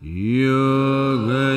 Yoga.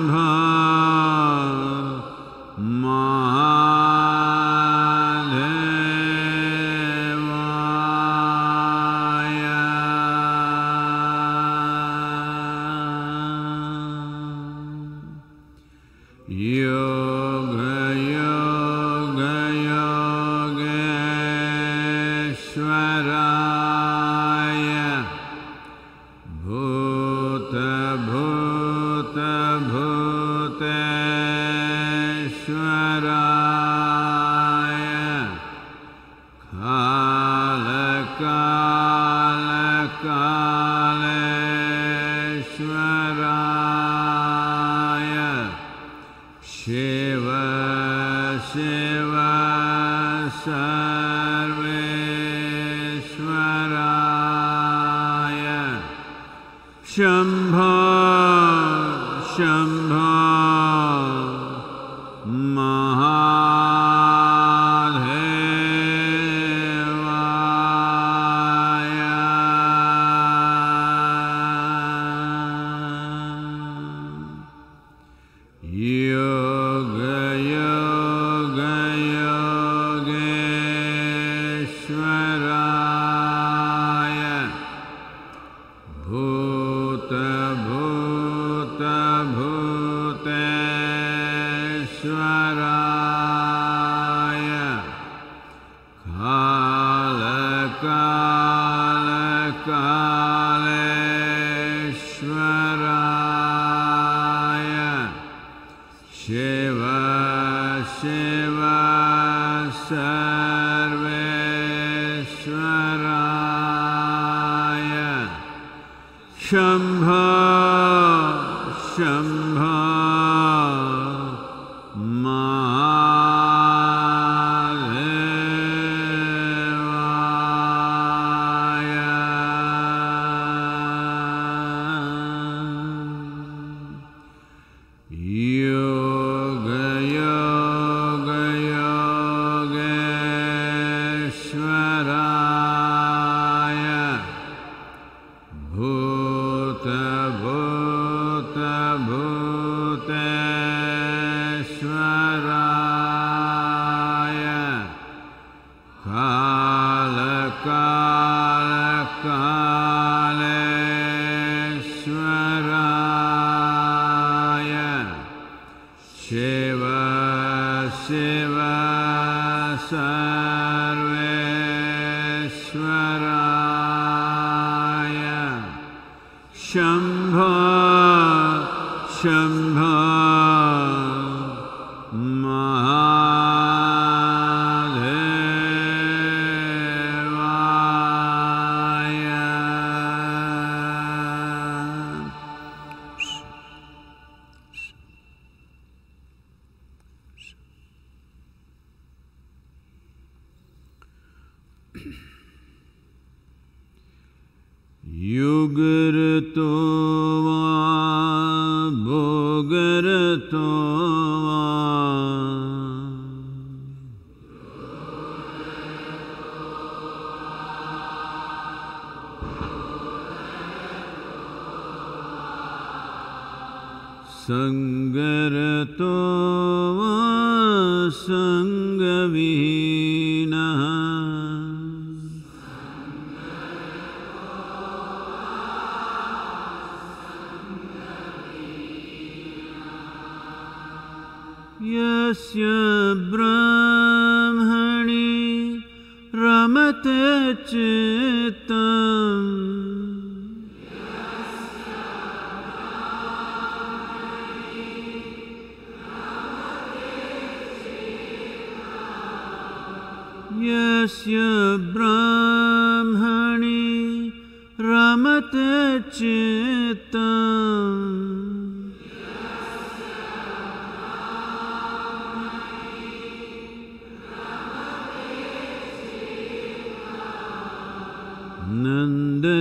शम्भाम्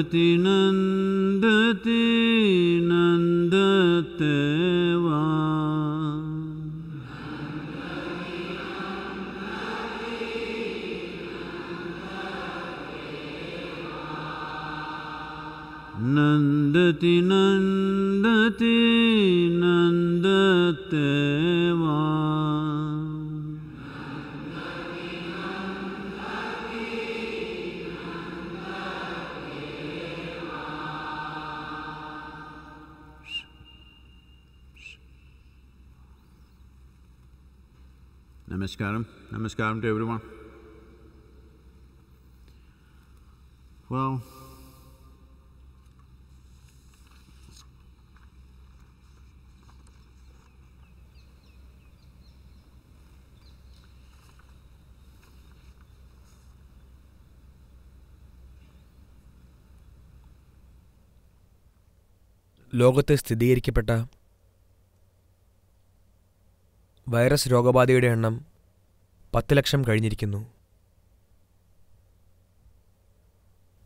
فتنن Namaskaram to everyone. Well, ലോകത്ത് സ്ഥിരീകരിക്കപ്പെട്ട virus രോഗബാധയുടെ എണ്ണം പത്ത് ലക്ഷം കഴിഞ്ഞിരിക്കുന്നു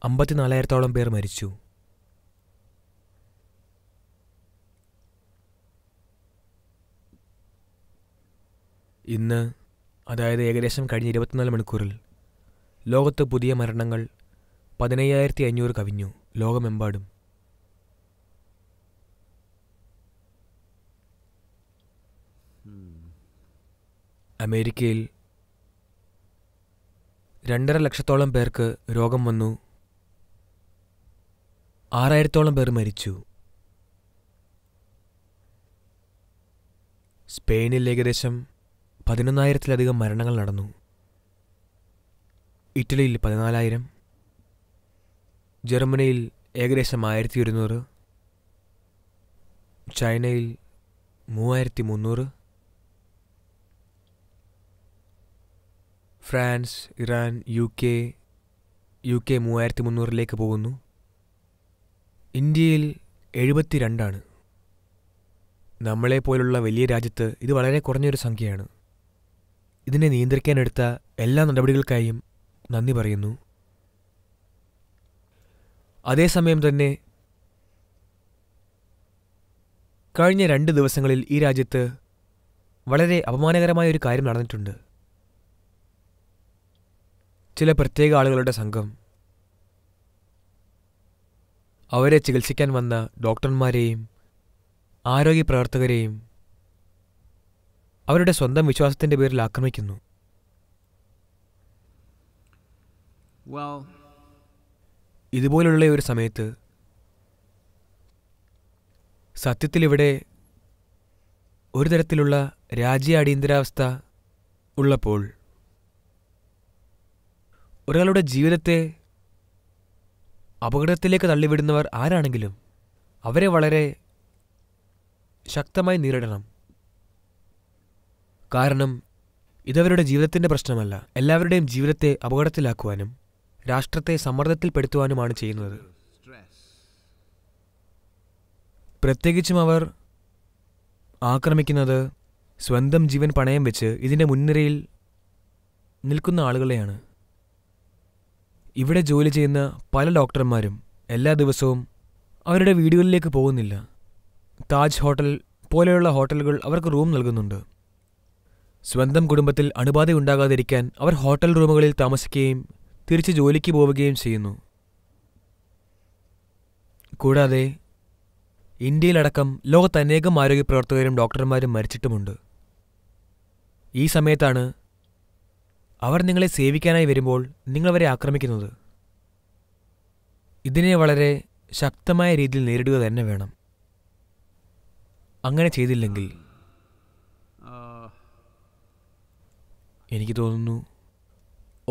അമ്പത്തിനാലായിരത്തോളം പേർ മരിച്ചു ഇന്ന് അതായത് ഏകദേശം കഴിഞ്ഞ ഇരുപത്തിനാല് മണിക്കൂറിൽ ലോകത്ത് പുതിയ മരണങ്ങൾ പതിനയ്യായിരത്തി അഞ്ഞൂറ് കവിഞ്ഞു ലോകമെമ്പാടും അമേരിക്കയിൽ രണ്ടര ലക്ഷത്തോളം പേർക്ക് രോഗം വന്നു ആറായിരത്തോളം പേർ മരിച്ചു സ്പെയിനിൽ ഏകദേശം പതിനൊന്നായിരത്തിലധികം മരണങ്ങൾ നടന്നു ഇറ്റലിയിൽ പതിനാലായിരം ജർമ്മനിയിൽ ഏകദേശം ആയിരത്തി ഒരുന്നൂറ് ചൈനയിൽ മൂവായിരത്തി മുന്നൂറ് France Iran U K U K മൂവായിരത്തി മുന്നൂറിലേക്ക് പോകുന്നു ഇന്ത്യയിൽ എഴുപത്തി രണ്ടാണ് നമ്മളെപ്പോലുള്ള വലിയ രാജ്യത്ത് ഇത് വളരെ കുറഞ്ഞൊരു സംഖ്യയാണ് ഇതിനെ നിയന്ത്രിക്കാനെടുത്ത എല്ലാ നടപടികൾക്കായും നന്ദി പറയുന്നു അതേസമയം തന്നെ കഴിഞ്ഞ രണ്ട് ദിവസങ്ങളിൽ ഈ രാജ്യത്ത് വളരെ അപമാനകരമായ ഒരു കാര്യം നടന്നിട്ടുണ്ട് ചില പ്രത്യേക ആളുകളുടെ സംഘം അവരെ ചികിത്സിക്കാൻ വന്ന ഡോക്ടർമാരെയും ആരോഗ്യ പ്രവർത്തകരെയും അവരുടെ സ്വന്തം വിശ്വാസത്തിൻ്റെ പേരിൽ ആക്രമിക്കുന്നു ഇതുപോലുള്ള ഒരു സമയത്ത് സത്യത്തിൽ ഇവിടെ ഒരു തരത്തിലുള്ള രാജ്യ അടിയന്തരാവസ്ഥ ഉള്ളപ്പോൾ ഒരാളുടെ ജീവിതത്തെ അപകടത്തിലേക്ക് തള്ളിവിടുന്നവർ ആരാണെങ്കിലും അവരെ വളരെ ശക്തമായി നേരിടണം കാരണം ഇതവരുടെ ജീവിതത്തിൻ്റെ പ്രശ്നമല്ല എല്ലാവരുടെയും ജീവിതത്തെ അപകടത്തിലാക്കുവാനും രാഷ്ട്രത്തെ സമ്മർദ്ദത്തിൽപ്പെടുത്തുവാനുമാണ് ചെയ്യുന്നത് പ്രത്യേകിച്ചും അവർ ആക്രമിക്കുന്നത് സ്വന്തം ജീവൻ പണയം വെച്ച് ഇതിൻ്റെ മുൻനിരയിൽ നിൽക്കുന്ന ആളുകളെയാണ് ഇവിടെ ജോലി ചെയ്യുന്ന പല ഡോക്ടർമാരും എല്ലാ ദിവസവും അവരുടെ വീടുകളിലേക്ക് പോകുന്നില്ല താജ് ഹോട്ടൽ പോലെയുള്ള ഹോട്ടലുകൾ അവർക്ക് റൂം നൽകുന്നുണ്ട് സ്വന്തം കുടുംബത്തിൽ അണുബാധ ഉണ്ടാകാതിരിക്കാൻ അവർ ഹോട്ടൽ റൂമുകളിൽ താമസിക്കുകയും തിരിച്ച് ജോലിക്ക് പോവുകയും ചെയ്യുന്നു കൂടാതെ ഇന്ത്യയിലടക്കം ലോകത്തനേകം ആരോഗ്യ പ്രവർത്തകരും ഡോക്ടർമാരും മരിച്ചിട്ടുമുണ്ട് ഈ സമയത്താണ് അവർ നിങ്ങളെ സേവിക്കാനായി വരുമ്പോൾ നിങ്ങളവരെ ആക്രമിക്കുന്നത് ഇതിനെ വളരെ ശക്തമായ രീതിയിൽ നേരിടുക തന്നെ വേണം അങ്ങനെ ചെയ്തില്ലെങ്കിൽ എനിക്ക് തോന്നുന്നു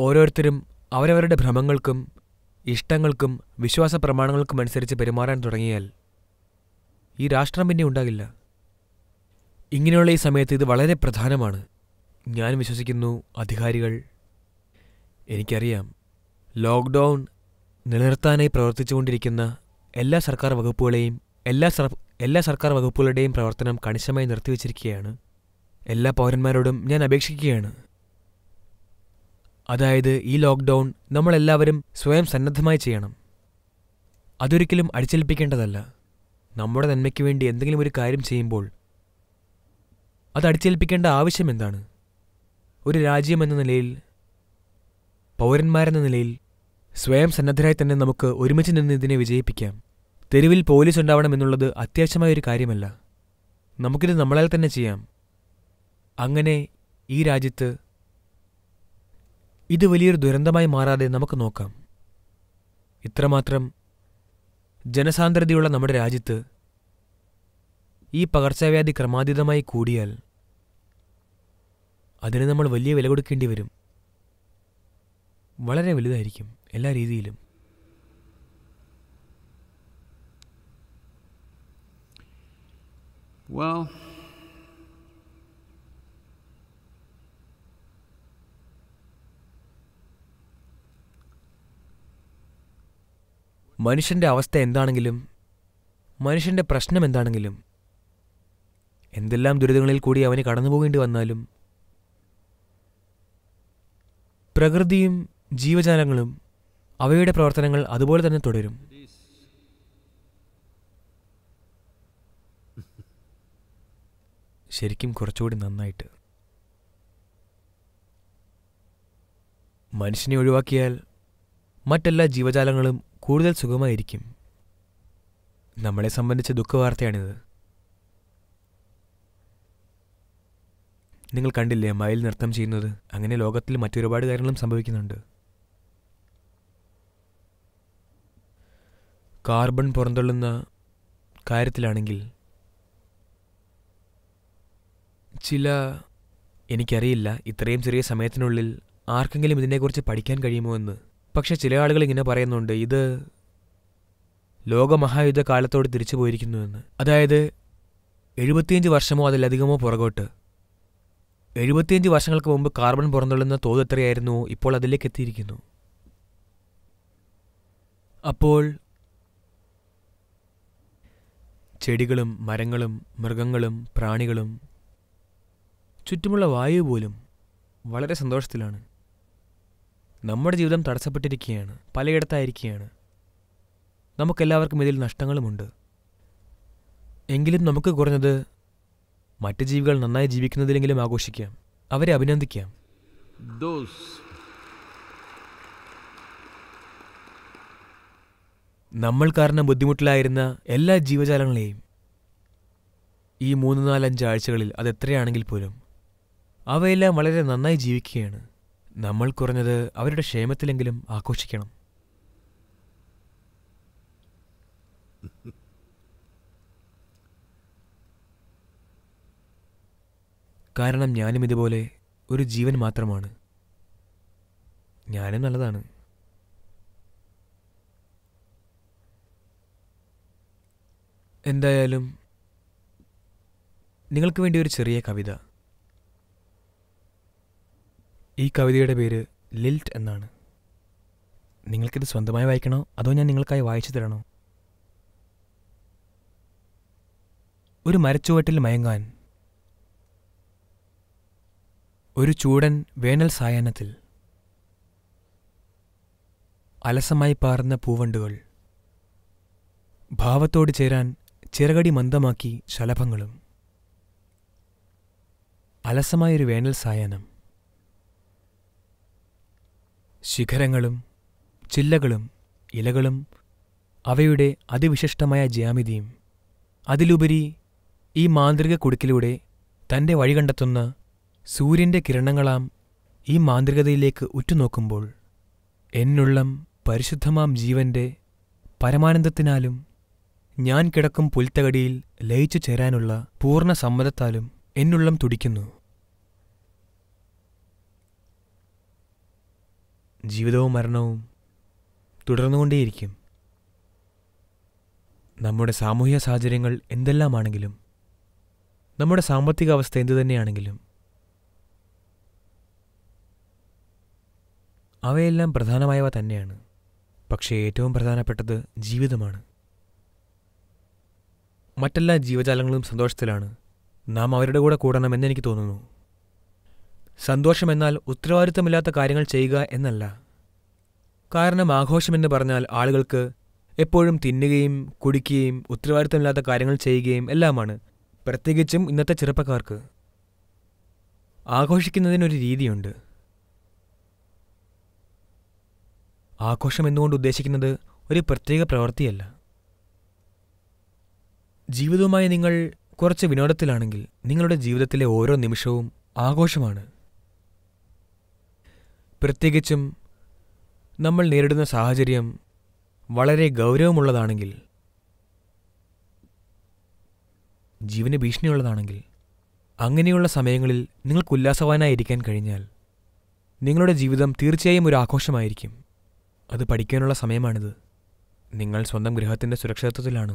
ഓരോരുത്തരും അവരവരുടെ ഭ്രമങ്ങൾക്കും ഇഷ്ടങ്ങൾക്കും വിശ്വാസ പ്രമാണങ്ങൾക്കും അനുസരിച്ച് പെരുമാറാൻ തുടങ്ങിയാൽ ഈ രാഷ്ട്രം പിന്നെ ഉണ്ടാകില്ല ഇങ്ങനെയുള്ള ഈ സമയത്ത് ഇത് വളരെ പ്രധാനമാണ് ഞാൻ വിശ്വസിക്കുന്നു അധികാരികൾ എനിക്കറിയാം ലോക്ക്ഡൗൺ നിലനിർത്താനായി പ്രവർത്തിച്ചുകൊണ്ടിരിക്കുന്ന എല്ലാ സർക്കാർ വകുപ്പുകളെയും എല്ലാ സർ എല്ലാ സർക്കാർ വകുപ്പുകളുടെയും പ്രവർത്തനം കണിശമായി നിർത്തിവെച്ചിരിക്കുകയാണ് എല്ലാ പൗരന്മാരോടും ഞാൻ അപേക്ഷിക്കുകയാണ് അതായത് ഈ ലോക്ക്ഡൗൺ നമ്മളെല്ലാവരും സ്വയം സന്നദ്ധമായി ചെയ്യണം അതൊരിക്കലും അടിച്ചേൽപ്പിക്കേണ്ടതല്ല നമ്മുടെ നന്മയ്ക്ക് വേണ്ടി എന്തെങ്കിലും ഒരു കാര്യം ചെയ്യുമ്പോൾ അത് അടിച്ചേൽപ്പിക്കേണ്ട ആവശ്യം എന്താണ് ഒരു രാജ്യമെന്ന നിലയിൽ പൗരന്മാരെന്ന നിലയിൽ സ്വയം സന്നദ്ധരായി തന്നെ നമുക്ക് ഒരുമിച്ച് നിന്ന് ഇതിനെ വിജയിപ്പിക്കാം തെരുവിൽ പോലീസ് ഉണ്ടാവണം അത്യാവശ്യമായ ഒരു കാര്യമല്ല നമുക്കിത് നമ്മളാൽ തന്നെ ചെയ്യാം അങ്ങനെ ഈ രാജ്യത്ത് ഇത് വലിയൊരു ദുരന്തമായി മാറാതെ നമുക്ക് നോക്കാം ഇത്രമാത്രം ജനസാന്ദ്രതയുള്ള നമ്മുടെ രാജ്യത്ത് ഈ പകർച്ചവ്യാധി ക്രമാതീതമായി കൂടിയാൽ അതിന് നമ്മൾ വലിയ വില കൊടുക്കേണ്ടി വരും വളരെ വലുതായിരിക്കും എല്ലാ രീതിയിലും Well, മനുഷ്യൻ്റെ അവസ്ഥ എന്താണെങ്കിലും മനുഷ്യൻ്റെ പ്രശ്നം എന്താണെങ്കിലും എന്തെല്ലാം ദുരിതങ്ങളിൽ കൂടി അവന് കടന്നു പോകേണ്ടി വന്നാലും പ്രകൃതിയും ജീവജാലങ്ങളും അവയുടെ പ്രവർത്തനങ്ങൾ അതുപോലെ തന്നെ തുടരും ശരിക്കും കുറച്ചുകൂടി നന്നായിട്ട് മനുഷ്യനെ ഒഴിവാക്കിയാൽ മറ്റെല്ലാ ജീവജാലങ്ങളും കൂടുതൽ സുഖമായിരിക്കും നമ്മളെ സംബന്ധിച്ച ദുഃഖവാർത്തയാണിത് നിങ്ങൾ കണ്ടില്ലേ മയിൽ നൃത്തം ചെയ്യുന്നത് അങ്ങനെ ലോകത്തിൽ മറ്റൊരുപാട് കാര്യങ്ങളും സംഭവിക്കുന്നുണ്ട് കാർബൺ പുറന്തള്ളുന്ന കാര്യത്തിലാണെങ്കിൽ ചില എനിക്കറിയില്ല ഇത്രയും ചെറിയ സമയത്തിനുള്ളിൽ ആർക്കെങ്കിലും ഇതിനെക്കുറിച്ച് പഠിക്കാൻ കഴിയുമോ എന്ന് പക്ഷേ ചില ആളുകൾ ഇങ്ങനെ പറയുന്നുണ്ട് ഇത് ലോകമഹായുദ്ധ കാലത്തോട് തിരിച്ചു പോയിരിക്കുന്നുവെന്ന് അതായത് എഴുപത്തിയഞ്ച് വർഷമോ അതിലധികമോ പുറകോട്ട് എഴുപത്തിയഞ്ച് വർഷങ്ങൾക്ക് മുമ്പ് കാർബൺ പുറന്തള്ളുന്ന തോത് എത്രയായിരുന്നു ഇപ്പോൾ അതിലേക്ക് എത്തിയിരിക്കുന്നു അപ്പോൾ ചെടികളും മരങ്ങളും മൃഗങ്ങളും പ്രാണികളും ചുറ്റുമുള്ള വായു പോലും വളരെ സന്തോഷത്തിലാണ് നമ്മുടെ ജീവിതം തടസ്സപ്പെട്ടിരിക്കുകയാണ് പലയിടത്തായിരിക്കുകയാണ് നമുക്കെല്ലാവർക്കും ഇതിൽ നഷ്ടങ്ങളുമുണ്ട് എങ്കിലും നമുക്ക് കുറഞ്ഞത് മറ്റ് ജീവികൾ നന്നായി ജീവിക്കുന്നതിലെങ്കിലും ആഘോഷിക്കാം അവരെ അഭിനന്ദിക്കാം നമ്മൾ കാരണം ബുദ്ധിമുട്ടിലായിരുന്ന എല്ലാ ജീവജാലങ്ങളെയും ഈ മൂന്ന് നാലഞ്ച് ആഴ്ചകളിൽ അത് എത്രയാണെങ്കിൽ പോലും അവയെല്ലാം വളരെ നന്നായി ജീവിക്കുകയാണ് നമ്മൾ കുറഞ്ഞത് അവരുടെ ക്ഷേമത്തിലെങ്കിലും ആഘോഷിക്കണം കാരണം ഞാനും ഇതുപോലെ ഒരു ജീവൻ മാത്രമാണ് ഞാനും നല്ലതാണ് എന്തായാലും നിങ്ങൾക്ക് വേണ്ടി ഒരു ചെറിയ കവിത ഈ കവിതയുടെ പേര് ലിൽറ്റ് എന്നാണ് നിങ്ങൾക്കിത് സ്വന്തമായി വായിക്കണോ അതോ ഞാൻ നിങ്ങൾക്കായി വായിച്ചു തരണോ ഒരു മരച്ചുവട്ടിൽ മയങ്ങാൻ ഒരു ചൂടൻ വേനൽ സായാഹ്നത്തിൽ അലസമായി പാർന്ന പൂവണ്ടുകൾ ഭാവത്തോട് ചേരാൻ ചിറകടി മന്ദമാക്കി ശലഭങ്ങളും അലസമായൊരു വേനൽ സായാഹ്നം ശിഖരങ്ങളും ചില്ലകളും ഇലകളും അവയുടെ അതിവിശിഷ്ടമായ ജ്യാമിതിയും അതിലുപരി ഈ മാന്ത്രിക കുടുക്കിലൂടെ തൻ്റെ വഴി കണ്ടെത്തുന്ന സൂര്യന്റെ കിരണങ്ങളാം ഈ മാന്ത്രികതയിലേക്ക് ഉറ്റുനോക്കുമ്പോൾ എന്നുള്ളം പരിശുദ്ധമാം ജീവന്റെ പരമാനന്ദത്തിനാലും ഞാൻ കിടക്കും പുൽത്തകടിയിൽ ലയിച്ചു ചേരാനുള്ള പൂർണ്ണ സമ്മതത്താലും എന്നുള്ളം തുടിക്കുന്നു ജീവിതവും മരണവും തുടർന്നുകൊണ്ടേയിരിക്കും നമ്മുടെ സാമൂഹ്യ സാഹചര്യങ്ങൾ എന്തെല്ലാമാണെങ്കിലും നമ്മുടെ സാമ്പത്തിക അവസ്ഥ എന്തു തന്നെയാണെങ്കിലും അവയെല്ലാം പ്രധാനമായവ തന്നെയാണ് പക്ഷേ ഏറ്റവും പ്രധാനപ്പെട്ടത് ജീവിതമാണ് മറ്റെല്ലാ ജീവജാലങ്ങളും സന്തോഷത്തിലാണ് നാം അവരുടെ കൂടെ കൂടണമെന്ന് എനിക്ക് തോന്നുന്നു സന്തോഷം എന്നാൽ ഉത്തരവാദിത്തമില്ലാത്ത കാര്യങ്ങൾ ചെയ്യുക എന്നല്ല കാരണം ആഘോഷമെന്ന് പറഞ്ഞാൽ ആളുകൾക്ക് എപ്പോഴും തിന്നുകയും കുടിക്കുകയും ഉത്തരവാദിത്തമില്ലാത്ത കാര്യങ്ങൾ ചെയ്യുകയും എല്ലാമാണ് പ്രത്യേകിച്ചും ഇന്നത്തെ ചെറുപ്പക്കാർക്ക് ആഘോഷിക്കുന്നതിനൊരു രീതിയുണ്ട് ആഘോഷം എന്നുകൊണ്ട് ഉദ്ദേശിക്കുന്നത് ഒരു പ്രത്യേക പ്രവൃത്തിയല്ല ജീവിതവുമായി നിങ്ങൾ കുറച്ച് വിനോദത്തിലാണെങ്കിൽ നിങ്ങളുടെ ജീവിതത്തിലെ ഓരോ നിമിഷവും ആഘോഷമാണ് പ്രത്യേകിച്ചും നമ്മൾ നേരിടുന്ന സാഹചര്യം വളരെ ഗൗരവമുള്ളതാണെങ്കിൽ ജീവന് ഭീഷണിയുള്ളതാണെങ്കിൽ അങ്ങനെയുള്ള സമയങ്ങളിൽ നിങ്ങൾക്ക് ഉല്ലാസവാനായിരിക്കാൻ കഴിഞ്ഞാൽ നിങ്ങളുടെ ജീവിതം തീർച്ചയായും ഒരു ആഘോഷമായിരിക്കും അത് പഠിക്കാനുള്ള സമയമാണിത് നിങ്ങൾ സ്വന്തം ഗൃഹത്തിൻ്റെ സുരക്ഷിതത്വത്തിലാണ്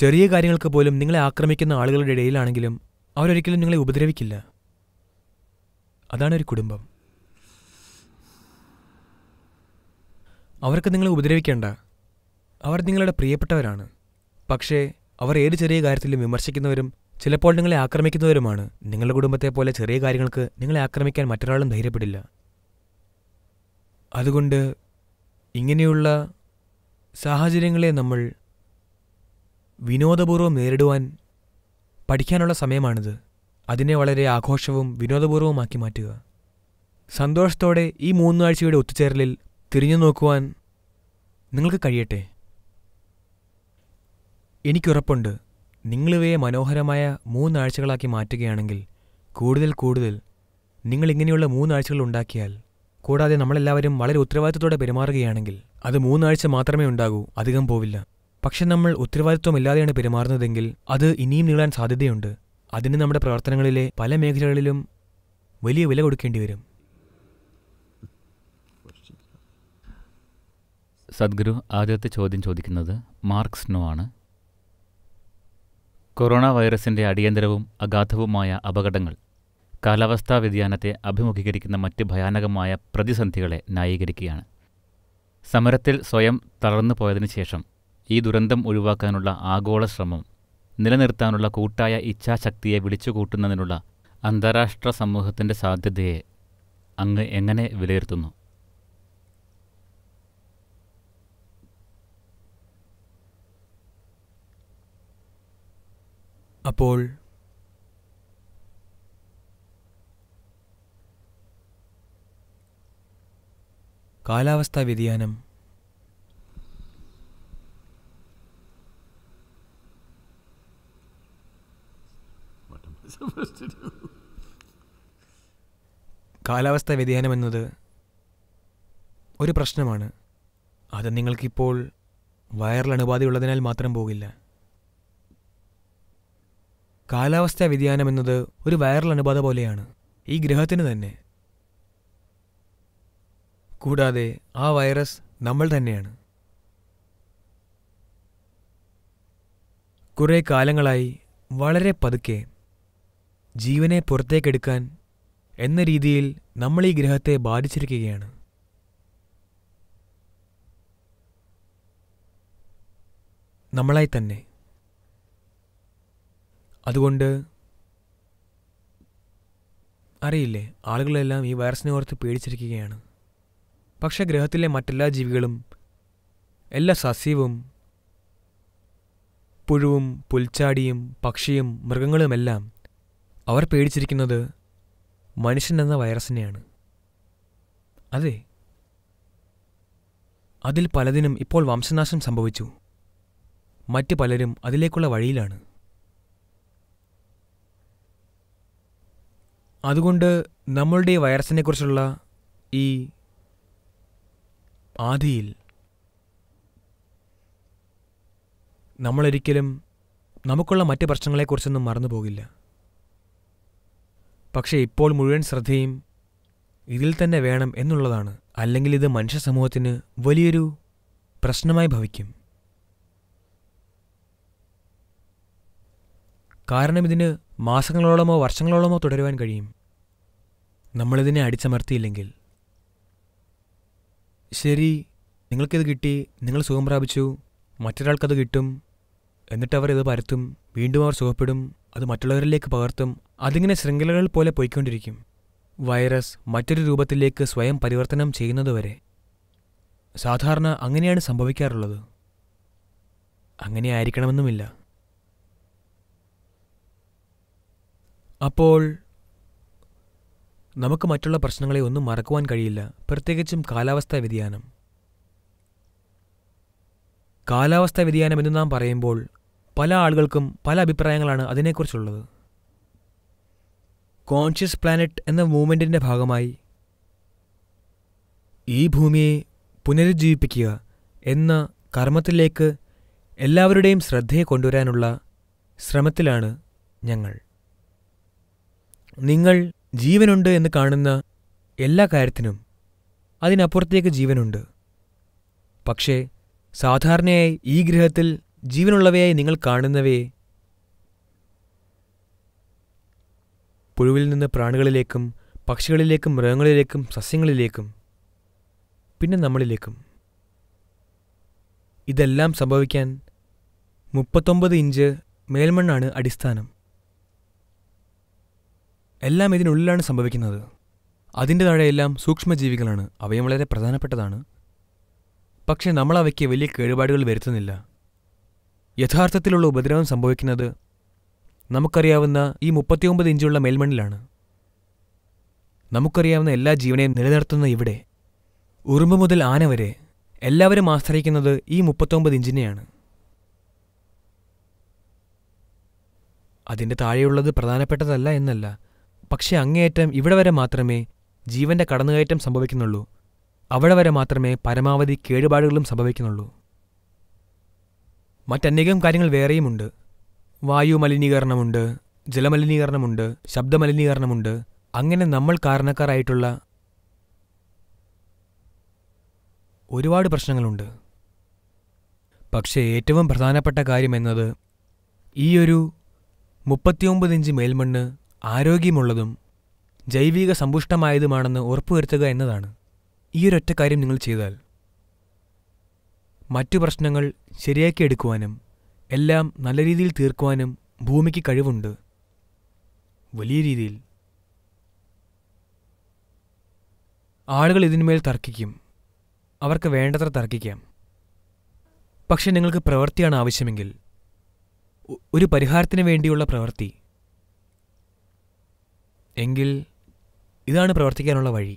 ചെറിയ കാര്യങ്ങൾക്ക് പോലും നിങ്ങളെ ആക്രമിക്കുന്ന ആളുകളുടെ ഇടയിലാണെങ്കിലും അവരൊരിക്കലും നിങ്ങളെ ഉപദ്രവിക്കില്ല അതാണ് ഒരു കുടുംബം അവർക്ക് നിങ്ങളെ ഉപദ്രവിക്കേണ്ട അവർ നിങ്ങളുടെ പ്രിയപ്പെട്ടവരാണ് പക്ഷേ അവർ ഏത് ചെറിയ കാര്യത്തിലും വിമർശിക്കുന്നവരും ചിലപ്പോൾ നിങ്ങളെ ആക്രമിക്കുന്നവരുമാണ് നിങ്ങളുടെ കുടുംബത്തെ പോലെ ചെറിയ കാര്യങ്ങൾക്ക് നിങ്ങളെ ആക്രമിക്കാൻ മറ്റൊരാളും ധൈര്യപ്പെടില്ല അതുകൊണ്ട് ഇങ്ങനെയുള്ള സാഹചര്യങ്ങളെ നമ്മൾ വിനോദപൂർവ്വം നേരിടുവാൻ പഠിക്കാനുള്ള സമയമാണിത് അതിനെ വളരെ ആഘോഷവും വിനോദപൂർവ്വമാക്കി മാറ്റുക സന്തോഷത്തോടെ ഈ മൂന്നാഴ്ചയുടെ ഒത്തുചേരലിൽ തിരിഞ്ഞു നോക്കുവാൻ നിങ്ങൾക്ക് കഴിയട്ടെ എനിക്കുറപ്പുണ്ട് നിങ്ങളിവയെ മനോഹരമായ മൂന്നാഴ്ചകളാക്കി മാറ്റുകയാണെങ്കിൽ കൂടുതൽ കൂടുതൽ നിങ്ങളിങ്ങനെയുള്ള മൂന്നാഴ്ചകൾ ഉണ്ടാക്കിയാൽ കൂടാതെ നമ്മളെല്ലാവരും വളരെ ഉത്തരവാദിത്തത്തോടെ പെരുമാറുകയാണെങ്കിൽ അത് മൂന്നാഴ്ച മാത്രമേ ഉണ്ടാകൂ അധികം പോവില്ല പക്ഷെ നമ്മൾ ഉത്തരവാദിത്വമില്ലാതെയാണ് പെരുമാറുന്നതെങ്കിൽ അത് ഇനിയും നീളാൻ സാധ്യതയുണ്ട് അതിന് നമ്മുടെ പ്രവർത്തനങ്ങളിലെ പല മേഖലകളിലും വലിയ വില കൊടുക്കേണ്ടി വരും സദ്ഗുരു ആദ്യത്തെ ചോദ്യം ചോദിക്കുന്നത് മാർക്ക് സ്നോ ആണ് കൊറോണ വൈറസിൻ്റെ അടിയന്തരവും അഗാധവുമായ അപകടങ്ങൾ കാലാവസ്ഥാ വ്യതിയാനത്തെ അഭിമുഖീകരിക്കുന്ന മറ്റ് ഭയാനകമായ പ്രതിസന്ധികളെ ന്യായീകരിക്കുകയാണ് സമരത്തിൽ സ്വയം തളർന്നു പോയതിനു ശേഷം ഈ ദുരന്തം ഒഴിവാക്കാനുള്ള ആഗോള ശ്രമം നിലനിർത്താനുള്ള കൂട്ടായ ഇച്ഛാശക്തിയെ വിളിച്ചുകൂട്ടുന്നതിനുള്ള അന്താരാഷ്ട്ര സമൂഹത്തിൻ്റെ സാധ്യതയെ അങ്ങ് എങ്ങനെ വിലയിരുത്തുന്നു അപ്പോൾ കാലാവസ്ഥാ വ്യതിയാനം കാലാവസ്ഥാ വ്യതിയാനം എന്നത് ഒരു പ്രശ്നമാണ് അത് നിങ്ങൾക്കിപ്പോൾ വൈറൽ അണുബാധയുള്ളതിനാൽ മാത്രം പോകില്ല കാലാവസ്ഥാ വ്യതിയാനം എന്നത് ഒരു വൈറൽ അണുബാധ പോലെയാണ് ഈ ഗ്രഹത്തിന് തന്നെ കൂടാതെ ആ വൈറസ് നമ്മൾ തന്നെയാണ് കുറെ കാലങ്ങളായി വളരെ പതുക്കെ ജീവനെ പുറത്തേക്കെടുക്കാൻ എന്ന രീതിയിൽ നമ്മൾ ഈ ഗ്രഹത്തെ ബാധിച്ചിരിക്കുകയാണ് നമ്മളായി തന്നെ അതുകൊണ്ട് അറിയില്ലേ ആളുകളെല്ലാം ഈ വൈറസിനെ ഓർത്ത് പേടിച്ചിരിക്കുകയാണ് പക്ഷേ ഗ്രഹത്തിലെ മറ്റെല്ലാ ജീവികളും എല്ലാ സസ്യവും പുഴുവും പുൽച്ചാടിയും പക്ഷിയും മൃഗങ്ങളുമെല്ലാം അവർ പേടിച്ചിരിക്കുന്നത് മനുഷ്യൻ എന്ന വൈറസിനെയാണ് അതെ അതിൽ പലതിനും ഇപ്പോൾ വംശനാശം സംഭവിച്ചു മറ്റ് പലരും അതിലേക്കുള്ള വഴിയിലാണ് അതുകൊണ്ട് നമ്മളുടെ വൈറസിനെക്കുറിച്ചുള്ള ഈ ആദിയിൽ നമ്മളൊരിക്കലും നമുക്കുള്ള മറ്റ് പ്രശ്നങ്ങളെക്കുറിച്ചൊന്നും മറന്നുപോകില്ല പക്ഷേ ഇപ്പോൾ മുഴുവൻ ശ്രദ്ധയും ഇതിൽ തന്നെ വേണം എന്നുള്ളതാണ് അല്ലെങ്കിൽ ഇത് മനുഷ്യ സമൂഹത്തിന് വലിയൊരു പ്രശ്നമായി ഭവിക്കും കാരണം ഇതിന് മാസങ്ങളോളമോ വർഷങ്ങളോളമോ തുടരുവാൻ കഴിയും നമ്മളിതിനെ അടിച്ചമർത്തിയില്ലെങ്കിൽ ശരി നിങ്ങൾക്കിത് കിട്ടി നിങ്ങൾ സുഖം പ്രാപിച്ചു മറ്റൊരാൾക്കത് കിട്ടും എന്നിട്ട് അവർ ഇത് പരത്തും വീണ്ടും അവർ സുഖപ്പെടും അത് മറ്റുള്ളവരിലേക്ക് പകർത്തും അതിങ്ങനെ ശൃംഖലകൾ പോലെ പോയിക്കൊണ്ടിരിക്കും വൈറസ് മറ്റൊരു രൂപത്തിലേക്ക് സ്വയം പരിവർത്തനം ചെയ്യുന്നതുവരെ സാധാരണ അങ്ങനെയാണ് സംഭവിക്കാറുള്ളത് അങ്ങനെ ആയിരിക്കണമെന്നുമില്ല അപ്പോൾ നമുക്ക് മറ്റുള്ള പ്രശ്നങ്ങളെ ഒന്നും മറക്കുവാൻ കഴിയില്ല പ്രത്യേകിച്ചും കാലാവസ്ഥാ വ്യതിയാനം കാലാവസ്ഥാ വ്യതിയാനം എന്ന് നാം പറയുമ്പോൾ പല ആളുകൾക്കും പല അഭിപ്രായങ്ങളാണ് അതിനെക്കുറിച്ചുള്ളത് കോൺഷ്യസ് പ്ലാനറ്റ് എന്ന മൂവ്മെൻറ്റിൻ്റെ ഭാഗമായി ഈ ഭൂമിയെ പുനരുജ്ജീവിപ്പിക്കുക എന്ന കർമ്മത്തിലേക്ക് എല്ലാവരുടെയും ശ്രദ്ധയെ കൊണ്ടുവരാനുള്ള ശ്രമത്തിലാണ് ഞങ്ങൾ നിങ്ങൾ ജീവനുണ്ട് എന്ന് കാണുന്ന എല്ലാ കാര്യത്തിനും അതിനപ്പുറത്തേക്ക് ജീവനുണ്ട് പക്ഷേ സാധാരണയായി ഈ ഗ്രഹത്തിൽ ജീവനുള്ളവയായി നിങ്ങൾ കാണുന്നവയെ പുഴുവിൽ നിന്ന് പ്രാണികളിലേക്കും പക്ഷികളിലേക്കും മൃഗങ്ങളിലേക്കും സസ്യങ്ങളിലേക്കും പിന്നെ നമ്മളിലേക്കും ഇതെല്ലാം സംഭവിക്കാൻ മുപ്പത്തൊമ്പത് ഇഞ്ച് മേൽമണ്ണാണ് അടിസ്ഥാനം എല്ലാം ഇതിനുള്ളിലാണ് സംഭവിക്കുന്നത് അതിൻ്റെ താഴെയെല്ലാം സൂക്ഷ്മജീവികളാണ് അവയും വളരെ പ്രധാനപ്പെട്ടതാണ് പക്ഷേ നമ്മൾ അവയ്ക്ക് വലിയ കേടുപാടുകൾ വരുത്തുന്നില്ല യഥാർത്ഥത്തിലുള്ള ഉപദ്രവം സംഭവിക്കുന്നത് നമുക്കറിയാവുന്ന ഈ മുപ്പത്തിയൊമ്പത് ഇഞ്ചുള്ള മേൽമണ്ണിലാണ് നമുക്കറിയാവുന്ന എല്ലാ ജീവനെയും നിലനിർത്തുന്ന ഇവിടെ ഉറുമ്പ് മുതൽ ആന വരെ എല്ലാവരും ആശ്രയിക്കുന്നത് ഈ മുപ്പത്തൊമ്പത് ഇഞ്ചിനെയാണ് അതിൻ്റെ താഴെയുള്ളത് പ്രധാനപ്പെട്ടതല്ല എന്നല്ല പക്ഷേ അങ്ങേയറ്റം ഇവിടെ വരെ മാത്രമേ ജീവന്റെ കടന്നുകയറ്റം സംഭവിക്കുന്നുള്ളൂ അവിടെ വരെ മാത്രമേ പരമാവധി കേടുപാടുകളും സംഭവിക്കുന്നുള്ളൂ മറ്റനേകം കാര്യങ്ങൾ വേറെയുമുണ്ട് വായു മലിനീകരണമുണ്ട് ജലമലിനീകരണമുണ്ട് ശബ്ദമലിനീകരണമുണ്ട് അങ്ങനെ നമ്മൾ കാരണക്കാരായിട്ടുള്ള ഒരുപാട് പ്രശ്നങ്ങളുണ്ട് പക്ഷേ ഏറ്റവും പ്രധാനപ്പെട്ട കാര്യം എന്നത് ഈയൊരു മുപ്പത്തിയൊമ്പത് ഇഞ്ച് മേൽമണ്ണ് ആരോഗ്യമുള്ളതും ജൈവിക സമ്പുഷ്ടമായതുമാണെന്ന് ഉറപ്പുവരുത്തുക എന്നതാണ് ഈയൊരൊറ്റ കാര്യം നിങ്ങൾ ചെയ്താൽ മറ്റു പ്രശ്നങ്ങൾ ശരിയാക്കിയെടുക്കുവാനും എല്ലാം നല്ല രീതിയിൽ തീർക്കുവാനും ഭൂമിക്ക് കഴിവുണ്ട് വലിയ രീതിയിൽ ആളുകൾ ഇതിന്മേൽ തർക്കിക്കും അവർക്ക് വേണ്ടത്ര തർക്കിക്കാം പക്ഷെ നിങ്ങൾക്ക് പ്രവൃത്തിയാണ് ആവശ്യമെങ്കിൽ ഒരു പരിഹാരത്തിന് വേണ്ടിയുള്ള പ്രവൃത്തി എങ്കിൽ ഇതാണ് പ്രവർത്തിക്കാനുള്ള വഴി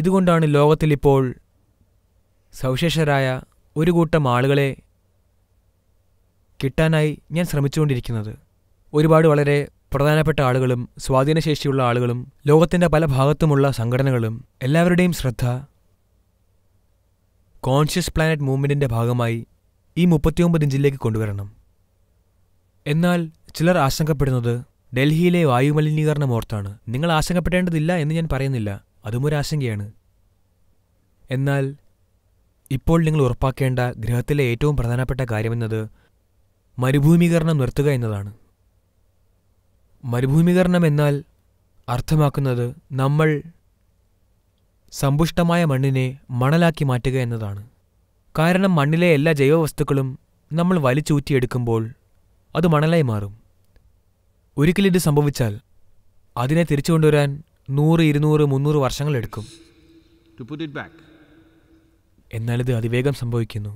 ഇതുകൊണ്ടാണ് ലോകത്തിലിപ്പോൾ സവിശേഷരായ ഒരു കൂട്ടം ആളുകളെ കിട്ടാനായി ഞാൻ ശ്രമിച്ചുകൊണ്ടിരിക്കുന്നത് ഒരുപാട് വളരെ പ്രധാനപ്പെട്ട ആളുകളും സ്വാധീനശേഷിയുള്ള ആളുകളും ലോകത്തിൻ്റെ പല ഭാഗത്തുമുള്ള സംഘടനകളും എല്ലാവരുടെയും ശ്രദ്ധ കോൺഷ്യസ് പ്ലാനറ്റ് മൂവ്മെൻറ്റിൻ്റെ ഭാഗമായി ഈ മുപ്പത്തിയൊമ്പത് ഇഞ്ചിലേക്ക് കൊണ്ടുവരണം എന്നാൽ ചിലർ ആശങ്കപ്പെടുന്നത് ഡൽഹിയിലെ വായുമലിനീകരണം ഓർത്താണ് നിങ്ങൾ ആശങ്കപ്പെടേണ്ടതില്ല എന്ന് ഞാൻ പറയുന്നില്ല അതും ഒരു ആശങ്കയാണ് എന്നാൽ ഇപ്പോൾ നിങ്ങൾ ഉറപ്പാക്കേണ്ട ഗ്രഹത്തിലെ ഏറ്റവും പ്രധാനപ്പെട്ട കാര്യമെന്നത് മരുഭൂമീകരണം നിർത്തുക എന്നതാണ് മരുഭൂമീകരണം എന്നാൽ അർത്ഥമാക്കുന്നത് നമ്മൾ സമ്പുഷ്ടമായ മണ്ണിനെ മണലാക്കി മാറ്റുക എന്നതാണ് കാരണം മണ്ണിലെ എല്ലാ ജൈവവസ്തുക്കളും നമ്മൾ വലിച്ചൂറ്റിയെടുക്കുമ്പോൾ അത് മണലായി മാറും ഒരിക്കലിത് സംഭവിച്ചാൽ അതിനെ തിരിച്ചു കൊണ്ടുവരാൻ നൂറ് ഇരുന്നൂറ് മുന്നൂറ് എന്നാൽ ഇത് അതിവേഗം സംഭവിക്കുന്നു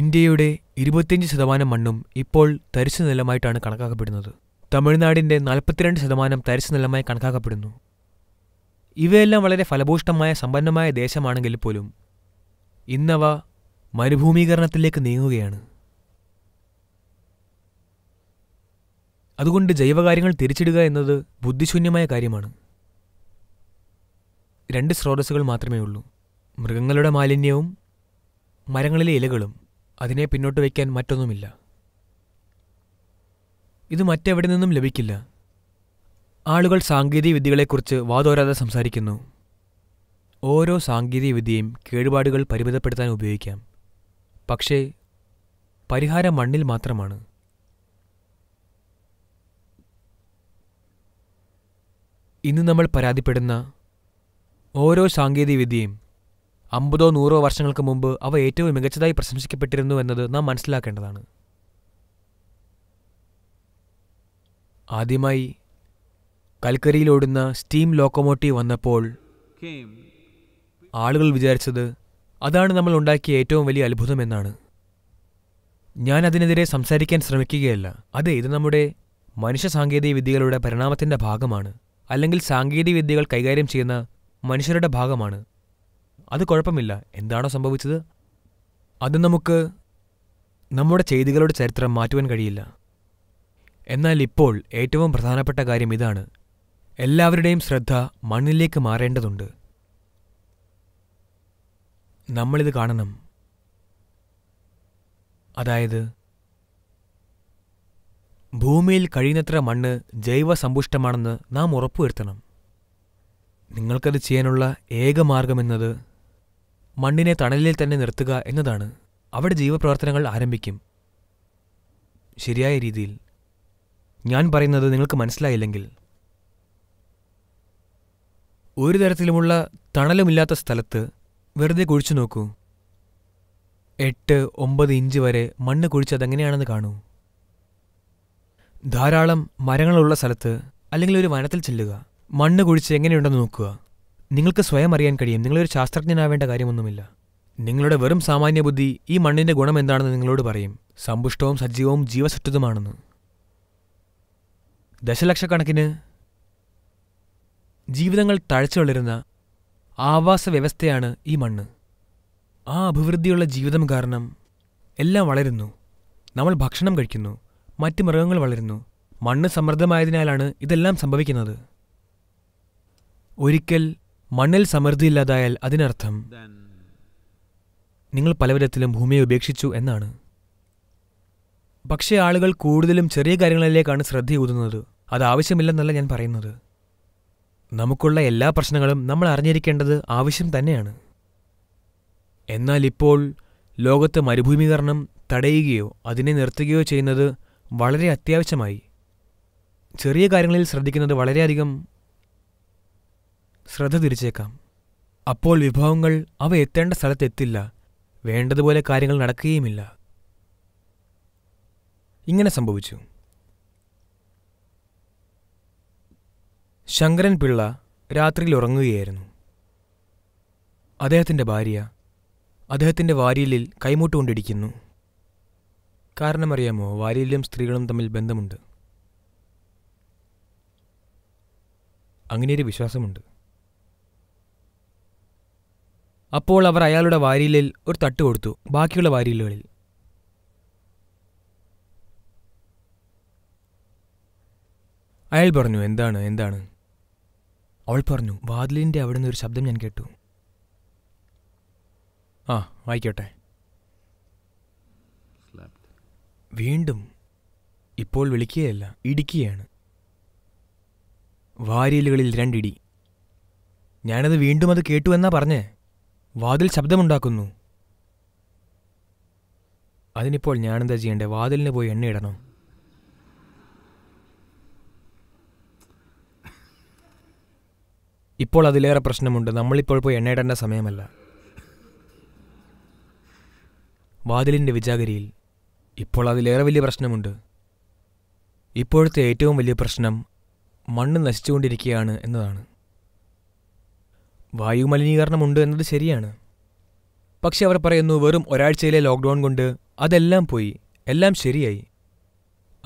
ഇന്ത്യയുടെ ഇരുപത്തിയഞ്ച് ശതമാനം മണ്ണും ഇപ്പോൾ തരിശു നിലമായിട്ടാണ് കണക്കാക്കപ്പെടുന്നത് തമിഴ്നാടിൻ്റെ നാൽപ്പത്തിരണ്ട് ശതമാനം തരിശു നിലമായി കണക്കാക്കപ്പെടുന്നു ഇവയെല്ലാം വളരെ ഫലഭൂഷ്ടമായ സമ്പന്നമായ ദേശമാണെങ്കിൽ പോലും ഇന്നവ മരുഭൂമീകരണത്തിലേക്ക് നീങ്ങുകയാണ് അതുകൊണ്ട് ജൈവകാര്യങ്ങൾ തിരിച്ചിടുക എന്നത് ബുദ്ധിശൂന്യമായ കാര്യമാണ് രണ്ട് സ്രോതസ്സുകൾ മാത്രമേ ഉള്ളൂ മൃഗങ്ങളുടെ മാലിന്യവും മരങ്ങളിലെ ഇലകളും അതിനെ പിന്നോട്ട് വയ്ക്കാൻ മറ്റൊന്നുമില്ല ഇത് മറ്റെവിടെ നിന്നും ലഭിക്കില്ല ആളുകൾ സാങ്കേതിക വിദ്യകളെക്കുറിച്ച് വാതോരാതെ സംസാരിക്കുന്നു ഓരോ സാങ്കേതിക വിദ്യയും കേടുപാടുകൾ പരിമിതപ്പെടുത്താൻ ഉപയോഗിക്കാം പക്ഷേ പരിഹാരം മണ്ണിൽ മാത്രമാണ് ഇന്ന് നമ്മൾ പരാതിപ്പെടുന്ന ഓരോ സാങ്കേതികവിദ്യയും അമ്പതോ നൂറോ വർഷങ്ങൾക്ക് മുമ്പ് അവ ഏറ്റവും മികച്ചതായി പ്രശംസിക്കപ്പെട്ടിരുന്നു എന്നത് നാം മനസ്സിലാക്കേണ്ടതാണ് ആദ്യമായി കൽക്കരിയിലോടുന്ന സ്റ്റീം ലോക്കോമോട്ടീവ് വന്നപ്പോൾ ആളുകൾ വിചാരിച്ചത് അതാണ് നമ്മൾ ഉണ്ടാക്കിയ ഏറ്റവും വലിയ അത്ഭുതം എന്നാണ് ഞാൻ അതിനെതിരെ സംസാരിക്കാൻ ശ്രമിക്കുകയല്ല അതെ ഇത് നമ്മുടെ മനുഷ്യ സാങ്കേതിക വിദ്യകളുടെ പരിണാമത്തിൻ്റെ ഭാഗമാണ് അല്ലെങ്കിൽ സാങ്കേതിക വിദ്യകൾ കൈകാര്യം ചെയ്യുന്ന മനുഷ്യരുടെ ഭാഗമാണ് അത് കുഴപ്പമില്ല എന്താണോ സംഭവിച്ചത് അത് നമുക്ക് നമ്മുടെ ചെയ്തികളുടെ ചരിത്രം മാറ്റുവാൻ കഴിയില്ല എന്നാൽ ഇപ്പോൾ ഏറ്റവും പ്രധാനപ്പെട്ട കാര്യം ഇതാണ് എല്ലാവരുടെയും ശ്രദ്ധ മണ്ണിലേക്ക് മാറേണ്ടതുണ്ട് നമ്മളിത് കാണണം അതായത് ഭൂമിയിൽ കഴിയുന്നത്ര മണ്ണ് ജൈവസമ്പുഷ്ടമാണെന്ന് നാം ഉറപ്പുവരുത്തണം നിങ്ങൾക്കത് ചെയ്യാനുള്ള ഏക മാർഗമെന്നത് മണ്ണിനെ തണലിൽ തന്നെ നിർത്തുക എന്നതാണ് അവിടെ ജീവപ്രവർത്തനങ്ങൾ ആരംഭിക്കും ശരിയായ രീതിയിൽ ഞാൻ പറയുന്നത് നിങ്ങൾക്ക് മനസ്സിലായില്ലെങ്കിൽ ഒരു തരത്തിലുമുള്ള തണലുമില്ലാത്ത സ്ഥലത്ത് വെറുതെ കുഴിച്ചു നോക്കൂ എട്ട് ഒമ്പത് ഇഞ്ച് വരെ മണ്ണ് കുഴിച്ചതെങ്ങനെയാണെന്ന് കാണൂ ധാരാളം മരങ്ങളുള്ള സ്ഥലത്ത് അല്ലെങ്കിൽ ഒരു വനത്തിൽ ചെല്ലുക മണ്ണ് കുഴിച്ച് എങ്ങനെയുണ്ടെന്ന് നോക്കുക നിങ്ങൾക്ക് സ്വയം അറിയാൻ കഴിയും നിങ്ങളൊരു ശാസ്ത്രജ്ഞനാവേണ്ട കാര്യമൊന്നുമില്ല നിങ്ങളുടെ വെറും സാമാന്യ ബുദ്ധി ഈ മണ്ണിന്റെ ഗുണം എന്താണെന്ന് നിങ്ങളോട് പറയും സമ്പുഷ്ടവും സജീവവും ജീവസുറ്റതുമാണെന്ന് ദശലക്ഷക്കണക്കിന് ജീവിതങ്ങൾ തഴച്ചു വളരുന്ന ആവാസ വ്യവസ്ഥയാണ് ഈ മണ്ണ് ആ അഭിവൃദ്ധിയുള്ള ജീവിതം കാരണം എല്ലാം വളരുന്നു നമ്മൾ ഭക്ഷണം കഴിക്കുന്നു മറ്റ് മൃഗങ്ങൾ വളരുന്നു മണ്ണ് സമൃദ്ധമായതിനാലാണ് ഇതെല്ലാം സംഭവിക്കുന്നത് ഒരിക്കൽ മണ്ണിൽ സമൃദ്ധിയില്ലാതായാൽ അതിനർത്ഥം നിങ്ങൾ പലവിധത്തിലും ഭൂമിയെ ഉപേക്ഷിച്ചു എന്നാണ് പക്ഷേ ആളുകൾ കൂടുതലും ചെറിയ കാര്യങ്ങളിലേക്കാണ് ശ്രദ്ധയൂതുന്നത് അത് ആവശ്യമില്ലെന്നല്ല ഞാൻ പറയുന്നത് നമുക്കുള്ള എല്ലാ പ്രശ്നങ്ങളും നമ്മൾ അറിഞ്ഞിരിക്കേണ്ടത് ആവശ്യം തന്നെയാണ് എന്നാൽ ഇപ്പോൾ ലോകത്ത് മരുഭൂമീകരണം തടയുകയോ അതിനെ നിർത്തുകയോ ചെയ്യുന്നത് വളരെ അത്യാവശ്യമായി ചെറിയ കാര്യങ്ങളിൽ ശ്രദ്ധിക്കുന്നത് വളരെയധികം ശ്രദ്ധ തിരിച്ചേക്കാം അപ്പോൾ വിഭവങ്ങൾ അവ എത്തേണ്ട സ്ഥലത്തെത്തില്ല വേണ്ടതുപോലെ കാര്യങ്ങൾ നടക്കുകയുമില്ല ഇങ്ങനെ സംഭവിച്ചു ശങ്കരൻ പിള്ള രാത്രിയിൽ ഉറങ്ങുകയായിരുന്നു അദ്ദേഹത്തിൻ്റെ ഭാര്യ അദ്ദേഹത്തിൻ്റെ വാരിയലിൽ കൈമുട്ടുകൊണ്ടിരിക്കുന്നു കാരണമറിയാമോ വാരിയിലും സ്ത്രീകളും തമ്മിൽ ബന്ധമുണ്ട് അങ്ങനെയൊരു വിശ്വാസമുണ്ട് അപ്പോൾ അവർ അയാളുടെ വാരിയിലിൽ ഒരു തട്ട് കൊടുത്തു ബാക്കിയുള്ള വാരിയിലുകളിൽ അയാൾ പറഞ്ഞു എന്താണ് എന്താണ് അവൾ പറഞ്ഞു വാതിലിൻ്റെ അവിടെ നിന്നൊരു ശബ്ദം ഞാൻ കേട്ടു ആ ആയിക്കോട്ടെ വീണ്ടും ഇപ്പോൾ വിളിക്കുകയല്ല ഇടിക്കുകയാണ് വാരിയലുകളിൽ രണ്ടിടി ഞാനത് വീണ്ടും അത് കേട്ടു എന്നാ പറഞ്ഞേ വാതിൽ ശബ്ദമുണ്ടാക്കുന്നു അതിനിപ്പോൾ ഞാനെന്താ ചെയ്യണ്ടേ വാതിലിന് പോയി എണ്ണയിടണം ഇപ്പോൾ അതിലേറെ പ്രശ്നമുണ്ട് നമ്മളിപ്പോൾ പോയി എണ്ണയിടേണ്ട സമയമല്ല വാതിലിൻ്റെ വിചാഗരിയിൽ ഇപ്പോൾ അതിലേറെ വലിയ പ്രശ്നമുണ്ട് ഇപ്പോഴത്തെ ഏറ്റവും വലിയ പ്രശ്നം മണ്ണ് നശിച്ചുകൊണ്ടിരിക്കുകയാണ് എന്നതാണ് വായുമലിനീകരണമുണ്ട് എന്നത് ശരിയാണ് പക്ഷെ അവർ പറയുന്നു വെറും ഒരാഴ്ചയിലെ ലോക്ക്ഡൗൺ കൊണ്ട് അതെല്ലാം പോയി എല്ലാം ശരിയായി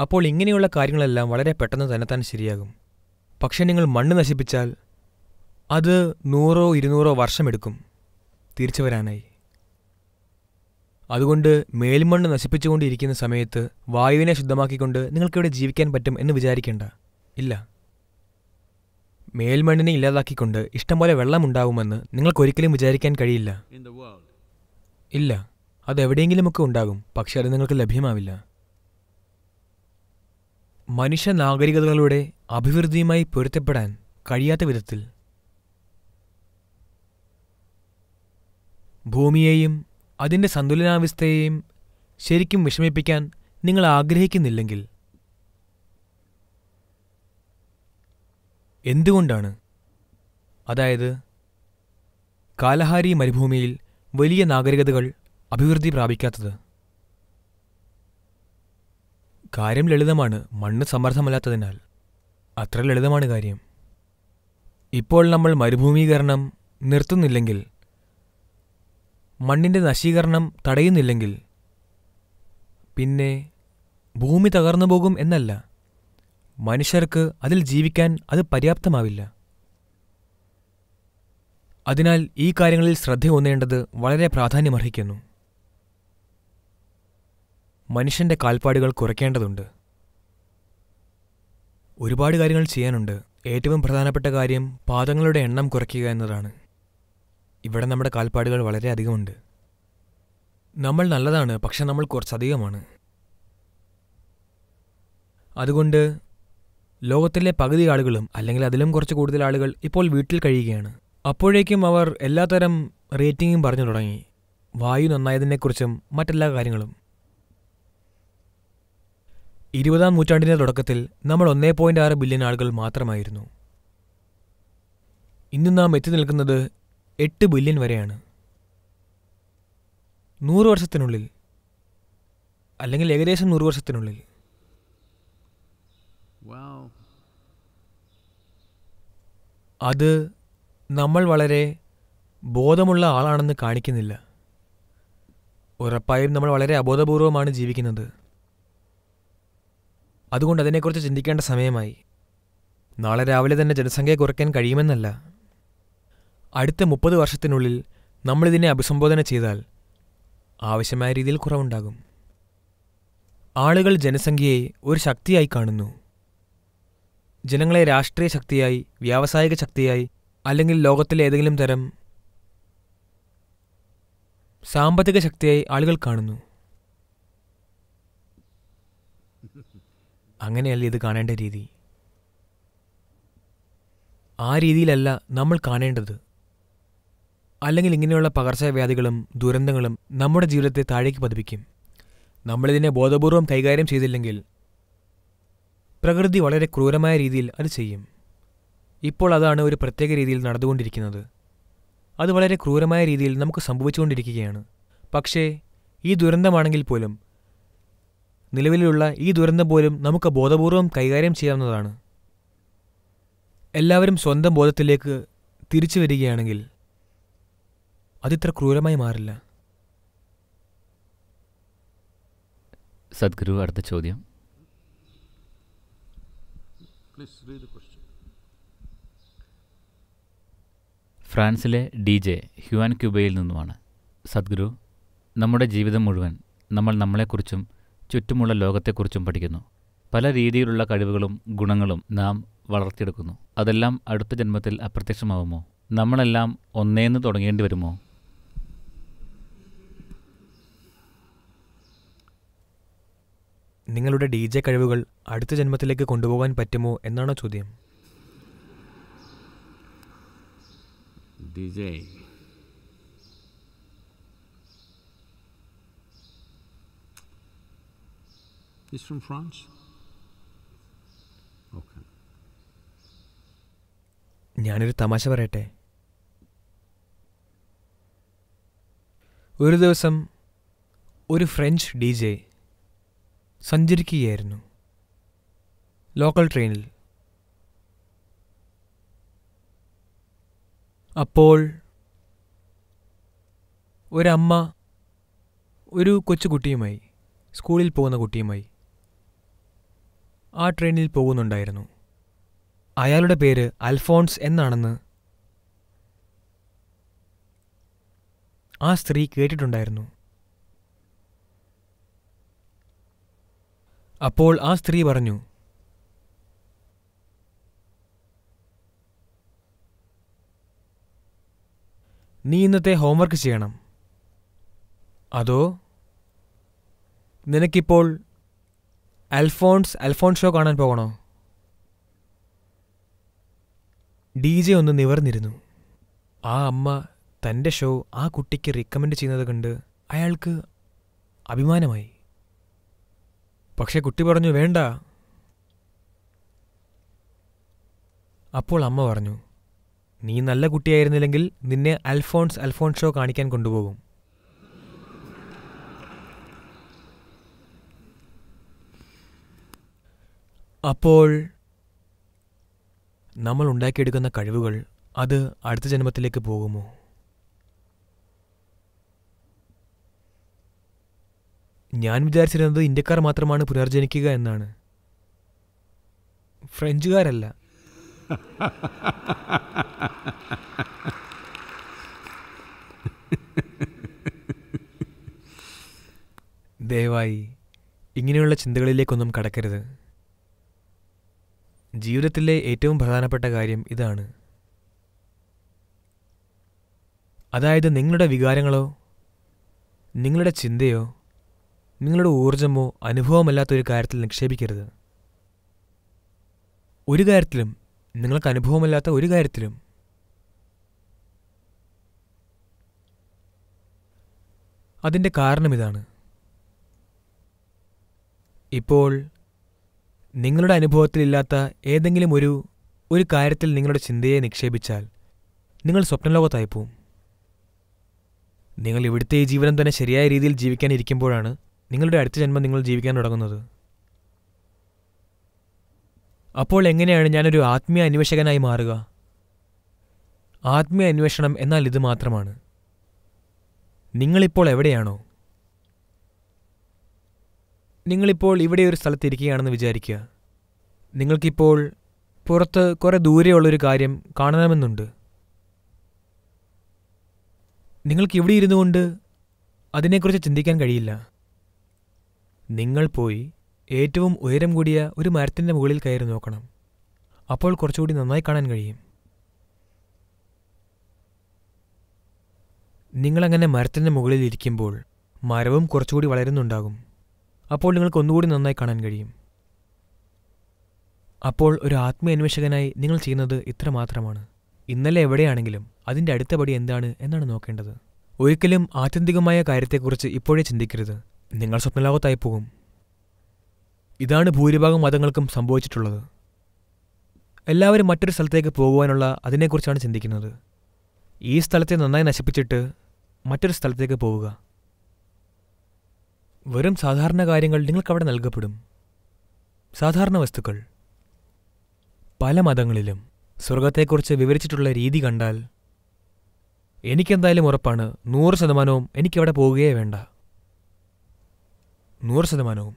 അപ്പോൾ ഇങ്ങനെയുള്ള കാര്യങ്ങളെല്ലാം വളരെ പെട്ടെന്ന് തന്നെ തന്നെ ശരിയാകും പക്ഷെ നിങ്ങൾ മണ്ണ് നശിപ്പിച്ചാൽ അത് നൂറോ ഇരുന്നൂറോ വർഷമെടുക്കും തിരിച്ചു വരാനായി അതുകൊണ്ട് മേൽമണ്ണ് നശിപ്പിച്ചുകൊണ്ടിരിക്കുന്ന സമയത്ത് വായുവിനെ ശുദ്ധമാക്കിക്കൊണ്ട് നിങ്ങൾക്കിവിടെ ജീവിക്കാൻ പറ്റും എന്ന് വിചാരിക്കേണ്ട ഇല്ല മേൽമണ്ണിനെ ഇല്ലാതാക്കിക്കൊണ്ട് ഇഷ്ടംപോലെ വെള്ളമുണ്ടാവുമെന്ന് നിങ്ങൾക്കൊരിക്കലും വിചാരിക്കാൻ കഴിയില്ല ഇല്ല അതെവിടെയെങ്കിലുമൊക്കെ ഉണ്ടാകും പക്ഷെ അത് നിങ്ങൾക്ക് ലഭ്യമാവില്ല മനുഷ്യ നാഗരികതകളുടെ അഭിവൃദ്ധിയുമായി പൊരുത്തപ്പെടാൻ കഴിയാത്ത വിധത്തിൽ ഭൂമിയെയും അതിൻ്റെ സന്തുലനാവസ്ഥയെയും ശരിക്കും വിഷമിപ്പിക്കാൻ നിങ്ങൾ ആഗ്രഹിക്കുന്നില്ലെങ്കിൽ എന്തുകൊണ്ടാണ് അതായത് കാലഹാരി മരുഭൂമിയിൽ വലിയ നാഗരികതകൾ അഭിവൃദ്ധി പ്രാപിക്കാത്തത് കാര്യം ലളിതമാണ് മണ്ണ് സമർത്ഥമല്ലാത്തതിനാൽ അത്ര ലളിതമാണ് കാര്യം ഇപ്പോൾ നമ്മൾ മരുഭൂമീകരണം നിർത്തുന്നില്ലെങ്കിൽ മണ്ണിന്റെ നശീകരണം തടയുന്നില്ലെങ്കിൽ പിന്നെ ഭൂമി തകർന്നു പോകും എന്നല്ല മനുഷ്യർക്ക് അതിൽ ജീവിക്കാൻ അത് പര്യാപ്തമാവില്ല അതിനാൽ ഈ കാര്യങ്ങളിൽ ശ്രദ്ധ ഊന്നേണ്ടത് വളരെ പ്രാധാന്യമർഹിക്കുന്നു മനുഷ്യന്റെ കാൽപ്പാടുകൾ കുറയ്ക്കേണ്ടതുണ്ട് ഒരുപാട് കാര്യങ്ങൾ ചെയ്യാനുണ്ട് ഏറ്റവും പ്രധാനപ്പെട്ട കാര്യം പാദങ്ങളുടെ എണ്ണം കുറയ്ക്കുക എന്നതാണ് ഇവിടെ നമ്മുടെ കാൽപ്പാടുകൾ വളരെയധികമുണ്ട് നമ്മൾ നല്ലതാണ് പക്ഷെ നമ്മൾ കുറച്ചധികമാണ് അതുകൊണ്ട് ലോകത്തിലെ പകുതി ആളുകളും അല്ലെങ്കിൽ അതിലും കുറച്ച് കൂടുതൽ ആളുകൾ ഇപ്പോൾ വീട്ടിൽ കഴിയുകയാണ് അപ്പോഴേക്കും അവർ എല്ലാത്തരം റേറ്റിംഗും പറഞ്ഞു തുടങ്ങി വായു നന്നായതിനെക്കുറിച്ചും മറ്റെല്ലാ കാര്യങ്ങളും ഇരുപതാം നൂറ്റാണ്ടിൻ്റെ തുടക്കത്തിൽ നമ്മൾ ഒന്നേ പോയിൻ്റ് ആറ് ബില്യൺ ആളുകൾ മാത്രമായിരുന്നു ഇന്ന് നാം എത്തി നിൽക്കുന്നത് എട്ട് ബില്യൺ വരെയാണ് നൂറ് വർഷത്തിനുള്ളിൽ അല്ലെങ്കിൽ ഏകദേശം നൂറ് വർഷത്തിനുള്ളിൽ അത് നമ്മൾ വളരെ ബോധമുള്ള ആളാണെന്ന് കാണിക്കുന്നില്ല ഉറപ്പായും നമ്മൾ വളരെ അബോധപൂർവമാണ് ജീവിക്കുന്നത് അതുകൊണ്ട് അതിനെക്കുറിച്ച് ചിന്തിക്കേണ്ട സമയമായി നാളെ രാവിലെ തന്നെ ജനസംഖ്യ കുറയ്ക്കാൻ കഴിയുമെന്നല്ല അടുത്ത മുപ്പത് വർഷത്തിനുള്ളിൽ നമ്മളിതിനെ അഭിസംബോധന ചെയ്താൽ ആവശ്യമായ രീതിയിൽ കുറവുണ്ടാകും ആളുകൾ ജനസംഖ്യയെ ഒരു ശക്തിയായി കാണുന്നു ജനങ്ങളെ രാഷ്ട്രീയ ശക്തിയായി വ്യാവസായിക ശക്തിയായി അല്ലെങ്കിൽ ലോകത്തിലെ ഏതെങ്കിലും തരം സാമ്പത്തിക ശക്തിയായി ആളുകൾ കാണുന്നു അങ്ങനെയല്ല ഇത് കാണേണ്ട രീതി ആ രീതിയിലല്ല നമ്മൾ കാണേണ്ടത് അല്ലെങ്കിൽ ഇങ്ങനെയുള്ള പകർച്ചവ്യാധികളും ദുരന്തങ്ങളും നമ്മുടെ ജീവിതത്തെ താഴേക്ക് പതിപ്പിക്കും നമ്മളിതിനെ ബോധപൂർവം കൈകാര്യം ചെയ്തില്ലെങ്കിൽ പ്രകൃതി വളരെ ക്രൂരമായ രീതിയിൽ അത് ചെയ്യും ഇപ്പോൾ അതാണ് ഒരു പ്രത്യേക രീതിയിൽ നടന്നുകൊണ്ടിരിക്കുന്നത് അത് വളരെ ക്രൂരമായ രീതിയിൽ നമുക്ക് സംഭവിച്ചുകൊണ്ടിരിക്കുകയാണ് പക്ഷേ ഈ ദുരന്തമാണെങ്കിൽ പോലും നിലവിലുള്ള ഈ ദുരന്തം പോലും നമുക്ക് ബോധപൂർവം കൈകാര്യം ചെയ്യാവുന്നതാണ് എല്ലാവരും സ്വന്തം ബോധത്തിലേക്ക് തിരിച്ചു വരികയാണെങ്കിൽ അതിത്ര ക്രൂരമായി മാറില്ല സദ്ഗുരു അടുത്ത ചോദ്യം ഫ്രാൻസിലെ ഡി ജെ ഹ്യുവാൻ ക്യൂബയിൽ നിന്നുമാണ് സദ്ഗുരു നമ്മുടെ ജീവിതം മുഴുവൻ നമ്മൾ നമ്മളെക്കുറിച്ചും ചുറ്റുമുള്ള ലോകത്തെക്കുറിച്ചും പഠിക്കുന്നു പല രീതിയിലുള്ള കഴിവുകളും ഗുണങ്ങളും നാം വളർത്തിയെടുക്കുന്നു അതെല്ലാം അടുത്ത ജന്മത്തിൽ അപ്രത്യക്ഷമാവുമോ നമ്മളെല്ലാം ഒന്നേന്ന് തുടങ്ങേണ്ടി വരുമോ നിങ്ങളുടെ ഡി ജെ കഴിവുകൾ അടുത്ത ജന്മത്തിലേക്ക് കൊണ്ടുപോകാൻ പറ്റുമോ എന്നാണ് ചോദ്യം ഞാനൊരു തമാശ പറയട്ടെ ഒരു ദിവസം ഒരു ഫ്രഞ്ച് ഡി ജെ സഞ്ചരിക്കുകയായിരുന്നു ലോക്കൽ ട്രെയിനിൽ അപ്പോൾ ഒരമ്മ ഒരു കൊച്ചുകുട്ടിയുമായി സ്കൂളിൽ പോകുന്ന കുട്ടിയുമായി ആ ട്രെയിനിൽ പോകുന്നുണ്ടായിരുന്നു അയാളുടെ പേര് അൽഫോൺസ് എന്നാണെന്ന് ആ സ്ത്രീ കേട്ടിട്ടുണ്ടായിരുന്നു അപ്പോൾ ആ സ്ത്രീ പറഞ്ഞു നീ ഇന്നത്തെ ഹോംവർക്ക് ചെയ്യണം അതോ നിനക്കിപ്പോൾ അൽഫോൺസ് അൽഫോൺഷോ കാണാൻ പോകണോ ഡി ജെ ഒന്ന് നിവർന്നിരുന്നു ആ അമ്മ തൻ്റെ ഷോ ആ കുട്ടിക്ക് റെക്കമെൻഡ് ചെയ്യുന്നത് കണ്ട് അയാൾക്ക് അഭിമാനമായി പക്ഷേ കുട്ടി പറഞ്ഞു വേണ്ട അപ്പോൾ അമ്മ പറഞ്ഞു നീ നല്ല കുട്ടിയായിരുന്നില്ലെങ്കിൽ നിന്നെ അൽഫോൺസ് അൽഫോൺഷോ കാണിക്കാൻ കൊണ്ടുപോകും അപ്പോൾ നമ്മൾ ഉണ്ടാക്കിയെടുക്കുന്ന കഴിവുകൾ അത് അടുത്ത ജന്മത്തിലേക്ക് പോകുമോ ഞാൻ വിചാരിച്ചിരുന്നത് ഇന്ത്യക്കാർ മാത്രമാണ് പുനർജനിക്കുക എന്നാണ് ഫ്രഞ്ചുകാരല്ല ദയവായി ഇങ്ങനെയുള്ള ചിന്തകളിലേക്കൊന്നും കടക്കരുത് ജീവിതത്തിലെ ഏറ്റവും പ്രധാനപ്പെട്ട കാര്യം ഇതാണ് അതായത് നിങ്ങളുടെ വികാരങ്ങളോ നിങ്ങളുടെ ചിന്തയോ നിങ്ങളുടെ ഊർജമോ അനുഭവമല്ലാത്ത ഒരു കാര്യത്തിൽ നിക്ഷേപിക്കരുത് ഒരു കാര്യത്തിലും നിങ്ങൾക്ക് അനുഭവമല്ലാത്ത ഒരു കാര്യത്തിലും അതിൻ്റെ കാരണം ഇതാണ് ഇപ്പോൾ നിങ്ങളുടെ അനുഭവത്തിലില്ലാത്ത ഏതെങ്കിലും ഒരു ഒരു കാര്യത്തിൽ നിങ്ങളുടെ ചിന്തയെ നിക്ഷേപിച്ചാൽ നിങ്ങൾ സ്വപ്നലോകത്തായി പോവും നിങ്ങൾ ഇവിടുത്തെ ഈ ജീവനം തന്നെ ശരിയായ രീതിയിൽ ജീവിക്കാൻ നിങ്ങളുടെ അടുത്ത ജന്മം നിങ്ങൾ ജീവിക്കാൻ തുടങ്ങുന്നത് അപ്പോൾ എങ്ങനെയാണ് ഞാനൊരു ആത്മീയ അന്വേഷകനായി മാറുക ആത്മീയ അന്വേഷണം എന്നാൽ ഇത് മാത്രമാണ് നിങ്ങളിപ്പോൾ എവിടെയാണോ നിങ്ങളിപ്പോൾ ഇവിടെ ഒരു സ്ഥലത്ത് ഇരിക്കുകയാണെന്ന് വിചാരിക്കുക നിങ്ങൾക്കിപ്പോൾ പുറത്ത് കുറേ ദൂരെയുള്ളൊരു കാര്യം കാണണമെന്നുണ്ട് നിങ്ങൾക്ക് ഇവിടെ ഇരുന്നു കൊണ്ട് അതിനെക്കുറിച്ച് ചിന്തിക്കാൻ കഴിയില്ല നിങ്ങൾ പോയി ഏറ്റവും ഉയരം കൂടിയ ഒരു മരത്തിൻ്റെ മുകളിൽ കയറി നോക്കണം അപ്പോൾ കുറച്ചുകൂടി നന്നായി കാണാൻ കഴിയും നിങ്ങളങ്ങനെ മരത്തിൻ്റെ മുകളിൽ ഇരിക്കുമ്പോൾ മരവും കുറച്ചുകൂടി വളരുന്നുണ്ടാകും അപ്പോൾ നിങ്ങൾക്ക് ഒന്നുകൂടി നന്നായി കാണാൻ കഴിയും അപ്പോൾ ഒരു ആത്മീയന്വേഷകനായി നിങ്ങൾ ചെയ്യുന്നത് ഇത്ര മാത്രമാണ് ഇന്നലെ എവിടെയാണെങ്കിലും അതിൻ്റെ അടുത്ത പടി എന്താണ് എന്നാണ് നോക്കേണ്ടത് ഒരിക്കലും ആത്യന്തികമായ കാര്യത്തെക്കുറിച്ച് ഇപ്പോഴേ ചിന്തിക്കരുത് നിങ്ങൾ സ്വപ്നലോകത്തായി പോകും ഇതാണ് ഭൂരിഭാഗം മതങ്ങൾക്കും സംഭവിച്ചിട്ടുള്ളത് എല്ലാവരും മറ്റൊരു സ്ഥലത്തേക്ക് പോകുവാനുള്ള അതിനെക്കുറിച്ചാണ് ചിന്തിക്കുന്നത് ഈ സ്ഥലത്തെ നന്നായി നശിപ്പിച്ചിട്ട് മറ്റൊരു സ്ഥലത്തേക്ക് പോവുക വെറും സാധാരണ കാര്യങ്ങൾ നിങ്ങൾക്കവിടെ നൽകപ്പെടും സാധാരണ വസ്തുക്കൾ പല മതങ്ങളിലും സ്വർഗത്തെക്കുറിച്ച് വിവരിച്ചിട്ടുള്ള രീതി കണ്ടാൽ എനിക്കെന്തായാലും ഉറപ്പാണ് നൂറ് ശതമാനവും എനിക്കവിടെ പോവുകയേ വേണ്ട നൂറ് ശതമാനവും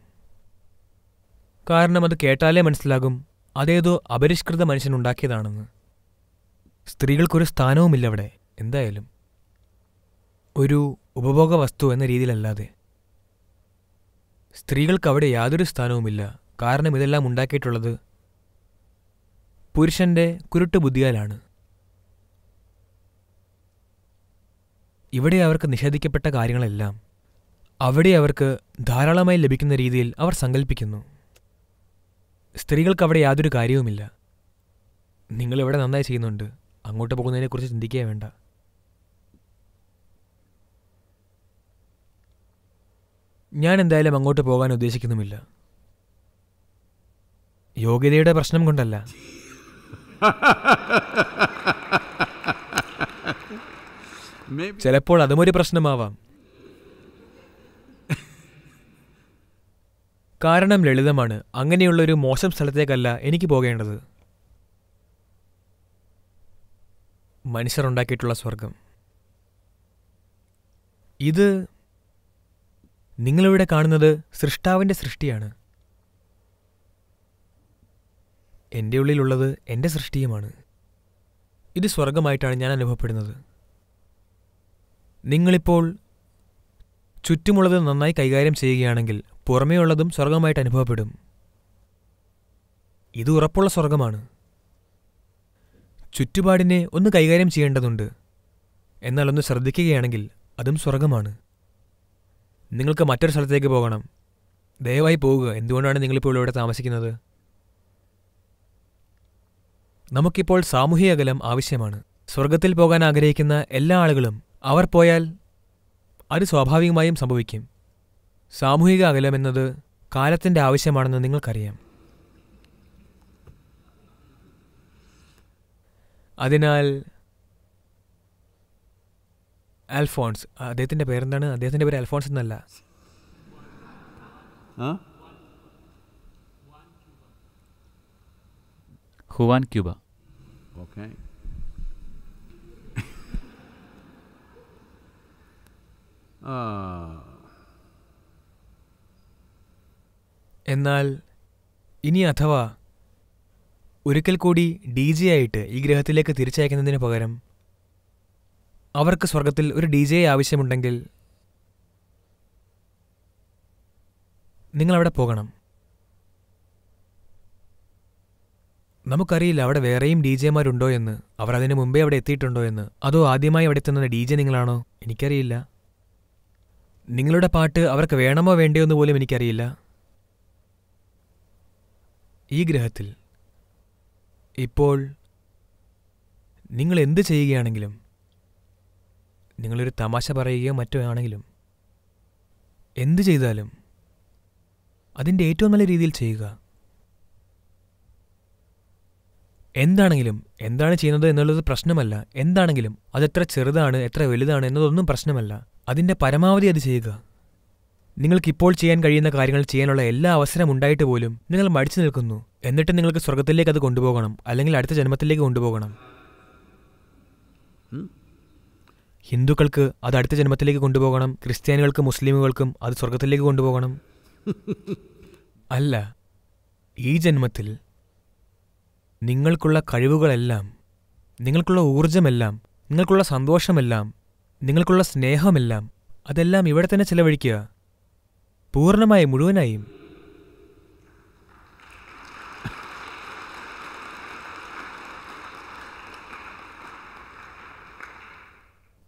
കാരണം അത് കേട്ടാലേ മനസ്സിലാകും അതേതോ അപരിഷ്കൃത മനുഷ്യനുണ്ടാക്കിയതാണെന്ന് സ്ത്രീകൾക്കൊരു സ്ഥാനവുമില്ല അവിടെ എന്തായാലും ഒരു ഉപഭോഗ വസ്തു എന്ന രീതിയിലല്ലാതെ സ്ത്രീകൾക്ക് അവിടെ യാതൊരു സ്ഥാനവുമില്ല കാരണം ഇതെല്ലാം ഉണ്ടാക്കിയിട്ടുള്ളത് പുരുഷൻ്റെ കുരുട്ട് ബുദ്ധിയാലാണ് ഇവിടെ അവർക്ക് നിഷേധിക്കപ്പെട്ട കാര്യങ്ങളെല്ലാം അവിടെ അവർക്ക് ധാരാളമായി ലഭിക്കുന്ന രീതിയിൽ അവർ സങ്കല്പിക്കുന്നു സ്ത്രീകൾക്ക് അവിടെ യാതൊരു കാര്യവുമില്ല നിങ്ങളിവിടെ നന്നായി ചെയ്യുന്നുണ്ട് അങ്ങോട്ട് പോകുന്നതിനെക്കുറിച്ച് ചിന്തിക്കുക വേണ്ട ഞാൻ എന്തായാലും അങ്ങോട്ട് പോകാൻ ഉദ്ദേശിക്കുന്നുമില്ല യോഗ്യതയുടെ പ്രശ്നം കൊണ്ടല്ല ചിലപ്പോൾ അതുമൊരു പ്രശ്നമാവാം കാരണം ലളിതമാണ് അങ്ങനെയുള്ള ഒരു മോശം സ്ഥലത്തേക്കല്ല എനിക്ക് പോകേണ്ടത് മനുഷ്യരുണ്ടാക്കിയിട്ടുള്ള സ്വർഗം ഇത് നിങ്ങളിവിടെ കാണുന്നത് സൃഷ്ടാവിൻ്റെ സൃഷ്ടിയാണ് എൻ്റെ ഉള്ളിലുള്ളത് എൻ്റെ സൃഷ്ടിയുമാണ് ഇത് സ്വർഗമായിട്ടാണ് ഞാൻ അനുഭവപ്പെടുന്നത് നിങ്ങളിപ്പോൾ ചുറ്റുമുള്ളത് നന്നായി കൈകാര്യം ചെയ്യുകയാണെങ്കിൽ പുറമേയുള്ളതും സ്വർഗമായിട്ട് അനുഭവപ്പെടും ഇത് ഉറപ്പുള്ള സ്വർഗമാണ് ചുറ്റുപാടിനെ ഒന്ന് കൈകാര്യം ചെയ്യേണ്ടതുണ്ട് എന്നാൽ ഒന്ന് ശ്രദ്ധിക്കുകയാണെങ്കിൽ അതും സ്വർഗമാണ് നിങ്ങൾക്ക് മറ്റൊരു സ്ഥലത്തേക്ക് പോകണം ദയവായി പോവുക എന്തുകൊണ്ടാണ് നിങ്ങളിപ്പോൾ ഇവിടെ താമസിക്കുന്നത് നമുക്കിപ്പോൾ സാമൂഹിക അകലം ആവശ്യമാണ് സ്വർഗത്തിൽ പോകാൻ ആഗ്രഹിക്കുന്ന എല്ലാ ആളുകളും അവർ പോയാൽ അത് സ്വാഭാവികമായും സംഭവിക്കും സാമൂഹിക അകലമെന്നത് കാലത്തിൻ്റെ ആവശ്യമാണെന്ന് നിങ്ങൾക്കറിയാം അതിനാൽ അൽഫോൺസ് അദ്ദേഹത്തിൻ്റെ പേരെന്താണ് അദ്ദേഹത്തിൻ്റെ പേര് അൽഫോൺസ് എന്നല്ല ഹുവാൻ ക്യൂബ ഓക്കെ ആ എന്നാൽ ഇനി അഥവാ ഒരിക്കൽ കൂടി ഡി ജെ ആയിട്ട് ഈ ഗ്രഹത്തിലേക്ക് തിരിച്ചയക്കുന്നതിന് പകരം അവർക്ക് സ്വർഗത്തിൽ ഒരു ഡി ജെ ആവശ്യമുണ്ടെങ്കിൽ നിങ്ങളവിടെ പോകണം നമുക്കറിയില്ല അവിടെ വേറെയും ഡി ജെമാരുണ്ടോ എന്ന് അവർ അതിനു മുമ്പേ അവിടെ എത്തിയിട്ടുണ്ടോ എന്ന് അതോ ആദ്യമായി അവിടെ എത്തുന്ന ഡി ജെ നിങ്ങളാണോ എനിക്കറിയില്ല നിങ്ങളുടെ പാട്ട് അവർക്ക് വേണമോ വേണ്ടയോ എന്ന് പോലും എനിക്കറിയില്ല ഈ ഗ്രഹത്തിൽ ഇപ്പോൾ നിങ്ങൾ എന്ത് ചെയ്യുകയാണെങ്കിലും നിങ്ങളൊരു തമാശ പറയുകയോ മറ്റോ ആണെങ്കിലും എന്ത് ചെയ്താലും അതിൻ്റെ ഏറ്റവും നല്ല രീതിയിൽ ചെയ്യുക എന്താണെങ്കിലും എന്താണ് ചെയ്യുന്നത് എന്നുള്ളത് പ്രശ്നമല്ല എന്താണെങ്കിലും അതെത്ര ചെറുതാണ് എത്ര വലുതാണ് എന്നതൊന്നും പ്രശ്നമല്ല അതിൻ്റെ പരമാവധി അത് ചെയ്യുക നിങ്ങൾക്ക് ഇപ്പോൾ ചെയ്യാൻ കഴിയുന്ന കാര്യങ്ങൾ ചെയ്യാനുള്ള എല്ലാ അവസരം ഉണ്ടായിട്ട് പോലും നിങ്ങൾ മടിച്ചു നിൽക്കുന്നു എന്നിട്ട് നിങ്ങൾക്ക് സ്വർഗത്തിലേക്ക് അത് കൊണ്ടുപോകണം അല്ലെങ്കിൽ അടുത്ത ജന്മത്തിലേക്ക് കൊണ്ടുപോകണം ഹിന്ദുക്കൾക്ക് അത് അടുത്ത ജന്മത്തിലേക്ക് കൊണ്ടുപോകണം ക്രിസ്ത്യാനികൾക്കും മുസ്ലിമുകൾക്കും അത് സ്വർഗത്തിലേക്ക് കൊണ്ടുപോകണം അല്ല ഈ ജന്മത്തിൽ നിങ്ങൾക്കുള്ള കഴിവുകളെല്ലാം നിങ്ങൾക്കുള്ള ഊർജമെല്ലാം നിങ്ങൾക്കുള്ള സന്തോഷമെല്ലാം നിങ്ങൾക്കുള്ള സ്നേഹമെല്ലാം അതെല്ലാം ഇവിടെ തന്നെ ചിലവഴിക്കുക പൂർണ്ണമായി മുഴുവനായും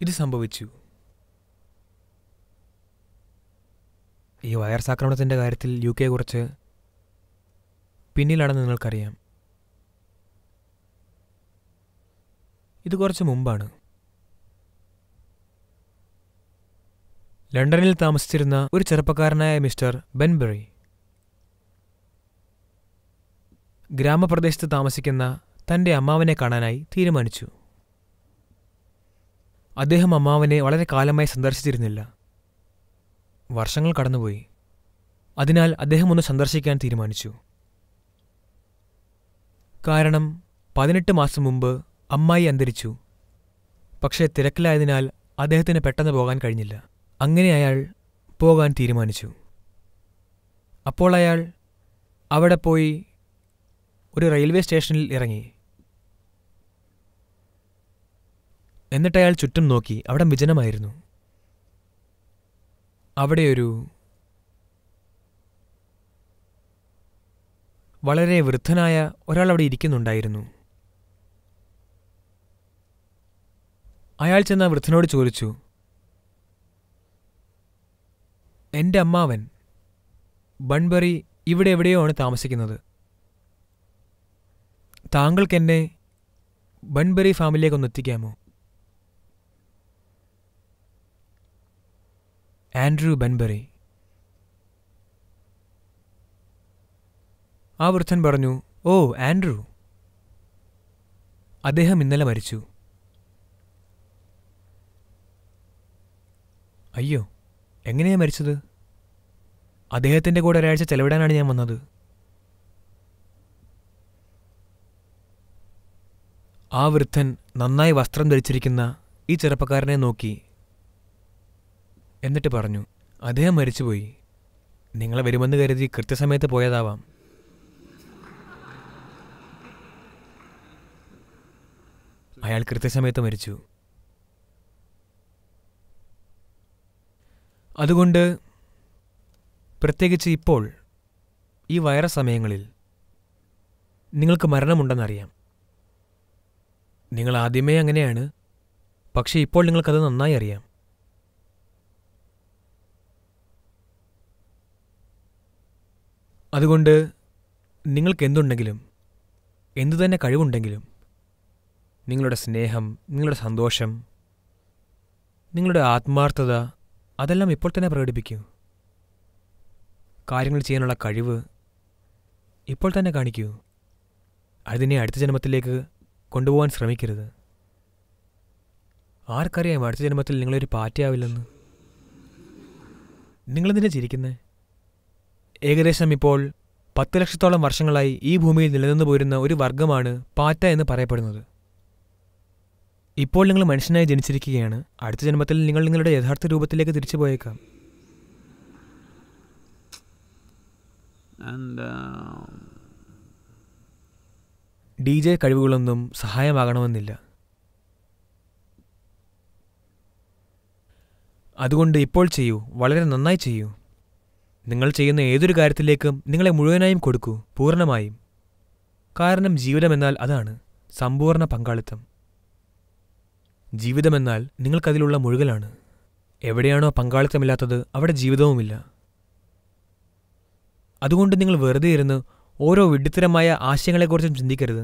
ഇത് സംഭവിച്ചു ഈ വൈറസ് ആക്രമണത്തിൻ്റെ കാര്യത്തിൽ യു കെ കുറച്ച് പിന്നിലാണെന്ന് നിങ്ങൾക്കറിയാം ഇത് കുറച്ച് മുമ്പാണ് ലണ്ടനിൽ താമസിച്ചിരുന്ന ഒരു ചെറുപ്പക്കാരനായ മിസ്റ്റർ ബെൻബെറി ഗ്രാമപ്രദേശത്ത് താമസിക്കുന്ന തൻ്റെ അമ്മാവനെ കാണാനായി തീരുമാനിച്ചു അദ്ദേഹം അമ്മാവനെ വളരെ കാലമായി സന്ദർശിച്ചിരുന്നില്ല വർഷങ്ങൾ കടന്നുപോയി അതിനാൽ അദ്ദേഹം ഒന്ന് സന്ദർശിക്കാൻ തീരുമാനിച്ചു കാരണം പതിനെട്ട് മാസം മുമ്പ് അമ്മായി അന്തരിച്ചു പക്ഷേ തിരക്കിലായതിനാൽ അദ്ദേഹത്തിന് പെട്ടെന്ന് പോകാൻ കഴിഞ്ഞില്ല അങ്ങനെ അയാൾ പോകാൻ തീരുമാനിച്ചു അപ്പോൾ അയാൾ അവിടെ പോയി ഒരു റെയിൽവേ സ്റ്റേഷനിൽ ഇറങ്ങി എന്നിട്ട് അയാൾ ചുറ്റും നോക്കി അവിടെ വിജനമായിരുന്നു ഒരു വളരെ വൃദ്ധനായ ഒരാൾ അവിടെ ഇരിക്കുന്നുണ്ടായിരുന്നു അയാൾ ചെന്ന വൃദ്ധനോട് ചോദിച്ചു എൻ്റെ അമ്മാവൻ ബൺബറി ഇവിടെ എവിടെയോ ആണ് താമസിക്കുന്നത് താങ്കൾക്ക് എന്നെ ബൺബറി ഫാമിലിയിലേക്ക് ഒന്ന് എത്തിക്കാമോ ആൻഡ്രൂ ബൺബറി ആ വൃദ്ധൻ പറഞ്ഞു ഓ ആൻഡ്രൂ അദ്ദേഹം ഇന്നലെ മരിച്ചു അയ്യോ എങ്ങനെയാണ് മരിച്ചത് അദ്ദേഹത്തിൻ്റെ കൂടെ ഒരാഴ്ച ചെലവിടാനാണ് ഞാൻ വന്നത് ആ വൃദ്ധൻ നന്നായി വസ്ത്രം ധരിച്ചിരിക്കുന്ന ഈ ചെറുപ്പക്കാരനെ നോക്കി എന്നിട്ട് പറഞ്ഞു അദ്ദേഹം മരിച്ചുപോയി നിങ്ങളെ വരുമെന്ന് കരുതി കൃത്യസമയത്ത് പോയതാവാം അയാൾ കൃത്യസമയത്ത് മരിച്ചു അതുകൊണ്ട് പ്രത്യേകിച്ച് ഇപ്പോൾ ഈ വൈറസ് സമയങ്ങളിൽ നിങ്ങൾക്ക് മരണമുണ്ടെന്നറിയാം നിങ്ങൾ ആദ്യമേ അങ്ങനെയാണ് പക്ഷേ ഇപ്പോൾ നിങ്ങൾക്കത് നന്നായി അറിയാം അതുകൊണ്ട് നിങ്ങൾക്ക് എന്തുണ്ടെങ്കിലും എന്തു തന്നെ കഴിവുണ്ടെങ്കിലും നിങ്ങളുടെ സ്നേഹം നിങ്ങളുടെ സന്തോഷം നിങ്ങളുടെ ആത്മാർത്ഥത അതെല്ലാം ഇപ്പോൾ തന്നെ പ്രകടിപ്പിക്കൂ കാര്യങ്ങൾ ചെയ്യാനുള്ള കഴിവ് ഇപ്പോൾ തന്നെ കാണിക്കൂ അതിനെ അടുത്ത ജന്മത്തിലേക്ക് കൊണ്ടുപോകാൻ ശ്രമിക്കരുത് ആർക്കറിയാം അടുത്ത ജന്മത്തിൽ നിങ്ങളൊരു പാറ്റയാവില്ലെന്ന് നിങ്ങളെന്തിനാ ചിരിക്കുന്നത് ഏകദേശം ഇപ്പോൾ പത്ത് ലക്ഷത്തോളം വർഷങ്ങളായി ഈ ഭൂമിയിൽ നിലനിന്ന് പോരുന്ന ഒരു വർഗമാണ് പാറ്റ എന്ന് പറയപ്പെടുന്നത് ഇപ്പോൾ നിങ്ങൾ മനുഷ്യനായി ജനിച്ചിരിക്കുകയാണ് അടുത്ത ജന്മത്തിൽ നിങ്ങൾ നിങ്ങളുടെ യഥാർത്ഥ രൂപത്തിലേക്ക് തിരിച്ചു പോയേക്കാം uh, ഡി ജെ കഴിവുകളൊന്നും സഹായമാകണമെന്നില്ല അതുകൊണ്ട് ഇപ്പോൾ ചെയ്യൂ വളരെ നന്നായി ചെയ്യൂ നിങ്ങൾ ചെയ്യുന്ന ഏതൊരു കാര്യത്തിലേക്കും നിങ്ങളെ മുഴുവനായും കൊടുക്കൂ പൂർണ്ണമായും കാരണം ജീവിതമെന്നാൽ അതാണ് സമ്പൂർണ്ണ പങ്കാളിത്തം ജീവിതമെന്നാൽ നിങ്ങൾക്കതിലുള്ള മുഴുകലാണ് എവിടെയാണോ പങ്കാളിത്തമില്ലാത്തത് അവിടെ ജീവിതവുമില്ല അതുകൊണ്ട് നിങ്ങൾ വെറുതെ ഇരുന്ന് ഓരോ വിഡ്ഢിത്തരമായ ആശയങ്ങളെക്കുറിച്ചും ചിന്തിക്കരുത്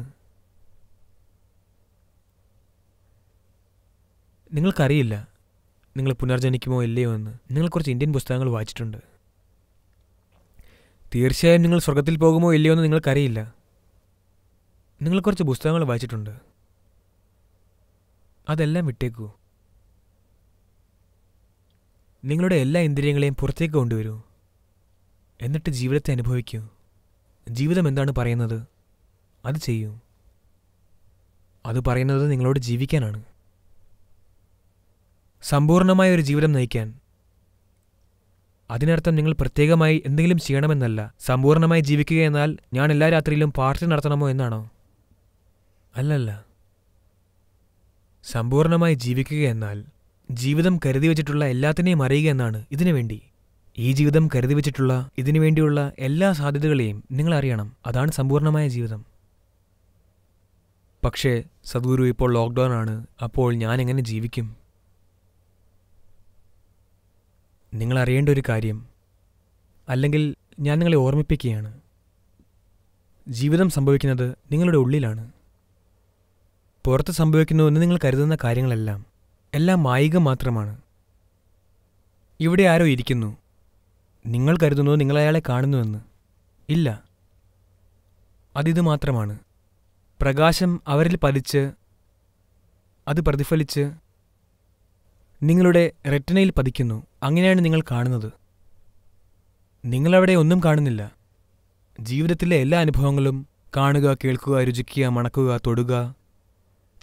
നിങ്ങൾക്കറിയില്ല നിങ്ങൾ പുനർജനിക്കുമോ ഇല്ലയോ എന്ന് നിങ്ങൾ കുറച്ച് ഇന്ത്യൻ പുസ്തകങ്ങൾ വായിച്ചിട്ടുണ്ട് തീർച്ചയായും നിങ്ങൾ സ്വർഗത്തിൽ പോകുമോ ഇല്ലയോ എന്ന് നിങ്ങൾക്കറിയില്ല നിങ്ങൾ കുറച്ച് പുസ്തകങ്ങൾ വായിച്ചിട്ടുണ്ട് അതെല്ലാം വിട്ടേക്കൂ നിങ്ങളുടെ എല്ലാ ഇന്ദ്രിയങ്ങളെയും പുറത്തേക്ക് കൊണ്ടുവരൂ എന്നിട്ട് ജീവിതത്തെ അനുഭവിക്കൂ ജീവിതം എന്താണ് പറയുന്നത് അത് ചെയ്യൂ അത് പറയുന്നത് നിങ്ങളോട് ജീവിക്കാനാണ് സമ്പൂർണമായ ഒരു ജീവിതം നയിക്കാൻ അതിനർത്ഥം നിങ്ങൾ പ്രത്യേകമായി എന്തെങ്കിലും ചെയ്യണമെന്നല്ല സമ്പൂർണമായി ജീവിക്കുക എന്നാൽ ഞാൻ എല്ലാ രാത്രിയിലും പാർട്ടി നടത്തണമോ എന്നാണോ അല്ലല്ല സമ്പൂർണമായി ജീവിക്കുക എന്നാൽ ജീവിതം കരുതി വെച്ചിട്ടുള്ള എല്ലാത്തിനെയും അറിയുക എന്നാണ് ഇതിനുവേണ്ടി ഈ ജീവിതം കരുതി വെച്ചിട്ടുള്ള ഇതിനുവേണ്ടിയുള്ള എല്ലാ സാധ്യതകളെയും നിങ്ങൾ അറിയണം അതാണ് സമ്പൂർണമായ ജീവിതം പക്ഷേ സദ്ഗുരു ഇപ്പോൾ ലോക്ക്ഡൗൺ ആണ് അപ്പോൾ ഞാൻ എങ്ങനെ ജീവിക്കും നിങ്ങൾ അറിയേണ്ട ഒരു കാര്യം അല്ലെങ്കിൽ ഞാൻ നിങ്ങളെ ഓർമ്മിപ്പിക്കുകയാണ് ജീവിതം സംഭവിക്കുന്നത് നിങ്ങളുടെ ഉള്ളിലാണ് പുറത്ത് സംഭവിക്കുന്നുവെന്ന് നിങ്ങൾ കരുതുന്ന കാര്യങ്ങളെല്ലാം എല്ലാം മായിക മാത്രമാണ് ഇവിടെ ആരോ ഇരിക്കുന്നു നിങ്ങൾ കരുതുന്നു നിങ്ങൾ അയാളെ കാണുന്നുവെന്ന് ഇല്ല അതിത് മാത്രമാണ് പ്രകാശം അവരിൽ പതിച്ച് അത് പ്രതിഫലിച്ച് നിങ്ങളുടെ റെറ്റനയിൽ പതിക്കുന്നു അങ്ങനെയാണ് നിങ്ങൾ കാണുന്നത് നിങ്ങളവിടെ ഒന്നും കാണുന്നില്ല ജീവിതത്തിലെ എല്ലാ അനുഭവങ്ങളും കാണുക കേൾക്കുക രുചിക്കുക മണക്കുക തൊടുക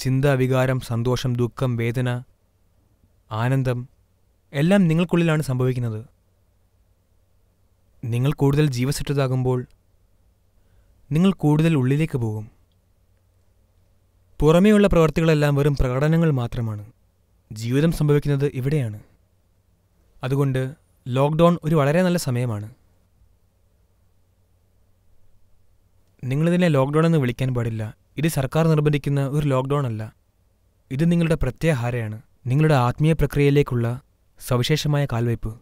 ചിന്ത വികാരം സന്തോഷം ദുഃഖം വേദന ആനന്ദം എല്ലാം നിങ്ങൾക്കുള്ളിലാണ് സംഭവിക്കുന്നത് നിങ്ങൾ കൂടുതൽ ജീവസൃഷ്ടതാകുമ്പോൾ നിങ്ങൾ കൂടുതൽ ഉള്ളിലേക്ക് പോകും പുറമേയുള്ള പ്രവർത്തികളെല്ലാം വെറും പ്രകടനങ്ങൾ മാത്രമാണ് ജീവിതം സംഭവിക്കുന്നത് ഇവിടെയാണ് അതുകൊണ്ട് ലോക്ക്ഡൗൺ ഒരു വളരെ നല്ല സമയമാണ് നിങ്ങളിതിനെ ലോക്ക്ഡൗൺ എന്ന് വിളിക്കാൻ പാടില്ല ഇത് സർക്കാർ നിർബന്ധിക്കുന്ന ഒരു ലോക്ക്ഡൗൺ അല്ല ഇത് നിങ്ങളുടെ പ്രത്യാഹാരയാണ് നിങ്ങളുടെ ആത്മീയ പ്രക്രിയയിലേക്കുള്ള സവിശേഷമായ കാൽവയ്പ്